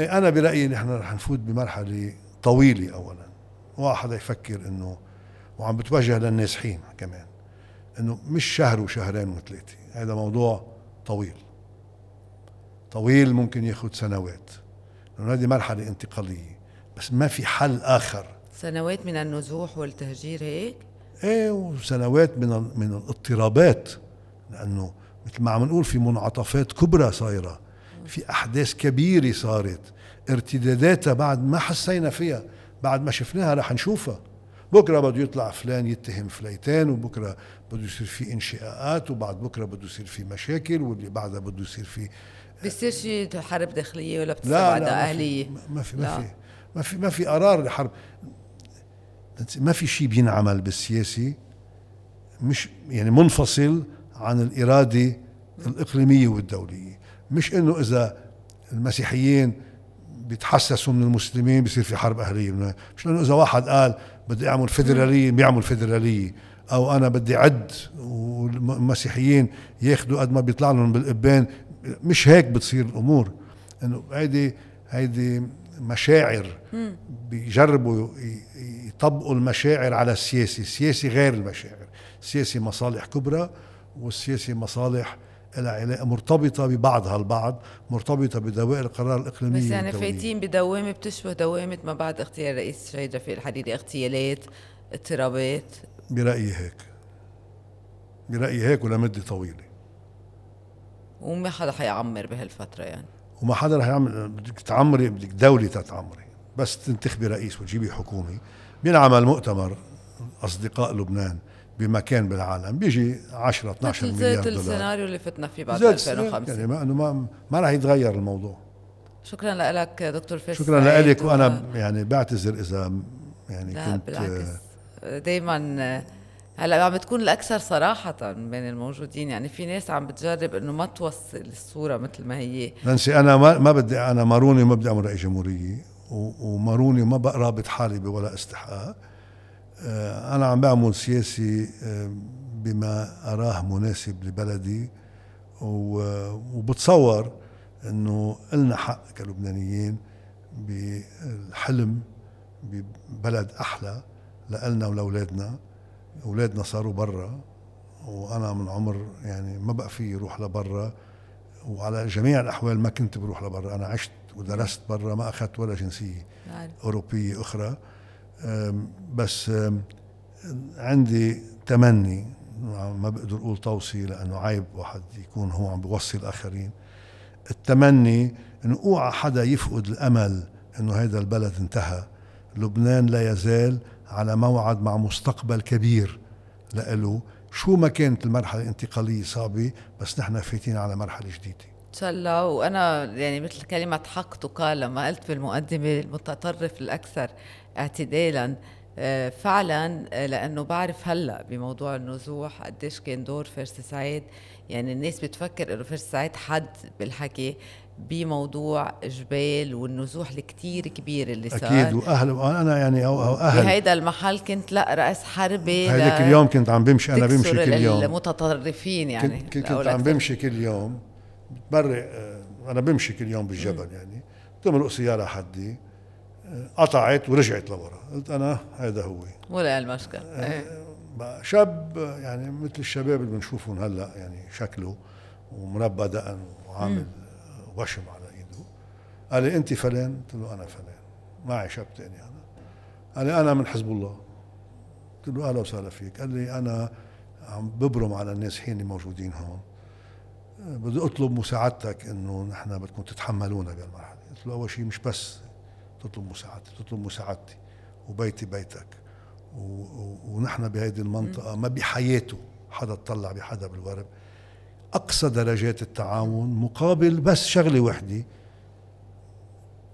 إيه انا برايي نحن رح نفوت بمرحله طويله اولا واحد يفكر انه وعم بتوجه للنازحين كمان انه مش شهر وشهرين وثلاثه هذا موضوع طويل طويل ممكن ياخذ سنوات لأنه هذه مرحلة انتقالية بس ما في حل آخر سنوات من النزوح والتهجير هيك؟ ايه وسنوات من من الاضطرابات لأنه مثل ما عم نقول في منعطفات كبرى صايرة في أحداث كبيرة صارت ارتداداتها بعد ما حسينا فيها بعد ما شفناها رح نشوفها بكره بده يطلع فلان يتهم فليتان وبكره بده يصير في انشقاقات وبعد بكره بده يصير في مشاكل واللي بعدها بده يصير في شيء حرب داخليه ولا بتصير لا لا اهليه ما في ما في ما في ما في قرار لحرب ما في شيء بينعمل بالسياسي مش يعني منفصل عن الاراده الاقليميه والدوليه مش انه اذا المسيحيين بيتحسسوا من المسلمين بصير في حرب اهليه مش لانه اذا واحد قال بدي اعمل فيدراليه بيعمل فيدراليه او انا بدي عد والمسيحيين ياخذوا قد ما بيطلع لهم بالابان مش هيك بتصير الامور انه هيدي هيدي مشاعر بيجربوا يطبقوا المشاعر على السياسي السياسي غير المشاعر السياسي مصالح كبرى والسياسي مصالح العلاقة مرتبطة ببعضها البعض مرتبطة بدوائر القرار الإقليمية بس يعني فايتين بدوامة بتشبه دوامة ما بعد اغتيال رئيس شهيد رفيق الحريري اغتيالات اضطرابات برأيي هيك برأيي هيك ولمدة طويلة وما حدا حيعمر بهالفتره يعني وما حدا رح يعمل بدك تعمري بدك دوله تتعمري بس تنتخبي رئيس وتجيبي حكومه بينعمل مؤتمر اصدقاء لبنان بمكان بالعالم بيجي 10 12 مليار دولار السيناريو اللي فتنا فيه بعد 2005 يعني ما انه ما ما راح يتغير الموضوع شكرا لك دكتور فيصل شكرا لك وانا يعني بعتذر اذا يعني لا كنت بالعكس دائما هلا عم بتكون الاكثر صراحه بين الموجودين يعني في ناس عم بتجرب انه ما توصل الصوره مثل ما هي نانسي انا ما, ما بدي انا ماروني ما بدي اعمل رئيس جمهوريه وماروني وما رابط حالي بولا استحقاق آه، انا عم بعمل سياسي آه، بما اراه مناسب لبلدي وبتصور انه النا حق كلبنانيين بالحلم ببلد احلى لالنا ولاولادنا اولادنا صاروا برا وانا من عمر يعني ما بقى في روح لبرا وعلى جميع الاحوال ما كنت بروح لبرا انا عشت ودرست برا ما اخذت ولا جنسيه نعم. اوروبيه اخرى بس عندي تمني ما بقدر اقول توصي لانه عيب واحد يكون هو عم بيوصي الاخرين التمني انه اوعى حدا يفقد الامل انه هذا البلد انتهى لبنان لا يزال على موعد مع مستقبل كبير لإله شو ما كانت المرحلة الانتقالية صعبة بس نحن فاتين على مرحلة جديدة إن شاء الله وأنا يعني مثل كلمة حق تقال لما قلت بالمقدمة المتطرف الأكثر اعتدالا آه، فعلا آه، لانه بعرف هلا بموضوع النزوح قديش كان دور فارس سعيد يعني الناس بتفكر انه فارس سعيد حد بالحكي بموضوع جبال والنزوح الكتير كبير اللي صار اكيد واهل انا يعني أو اهل بهيدا المحل كنت لا راس حربه هيداك اليوم كنت عم بمشي انا بمشي كل يوم المتطرفين يعني كنت, كنت عم بمشي كل يوم برق آه، انا بمشي كل يوم بالجبل م. يعني بتمرق سياره حدي آه، قطعت ورجعت لورا قلت انا هذا هو ولا المشكل آه، إيه. شاب يعني مثل الشباب اللي بنشوفهم هلا يعني شكله ومربى دقن وعامل م. وشم على ايده قال لي انت فلان قلت له انا فلان معي شاب ثاني انا قال لي انا من حزب الله قلت له اهلا وسهلا فيك قال لي انا عم ببرم على النازحين حين موجودين هون بدي اطلب مساعدتك انه نحن بدكم تتحملونا بهالمرحله قلت له اول شيء مش بس تطلب مساعدتي تطلب مساعدتي وبيتي بيتك و... و... ونحن بهيدي المنطقه ما بحياته حدا تطلع بحدا بالورب أقصى درجات التعاون مقابل بس شغلة وحدة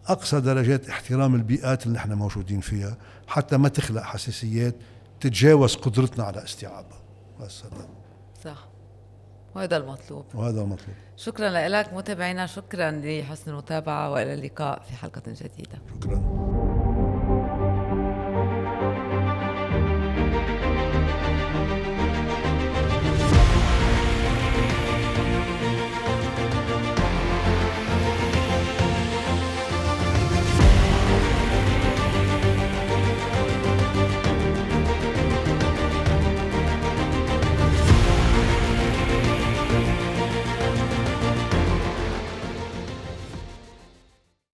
أقصى درجات احترام البيئات اللي نحن موجودين فيها حتى ما تخلق حساسيات تتجاوز قدرتنا على استيعابها بس هذا صح وهذا المطلوب وهذا المطلوب شكرا لك متابعينا شكرا لحسن المتابعة وإلى اللقاء في حلقة جديدة شكرا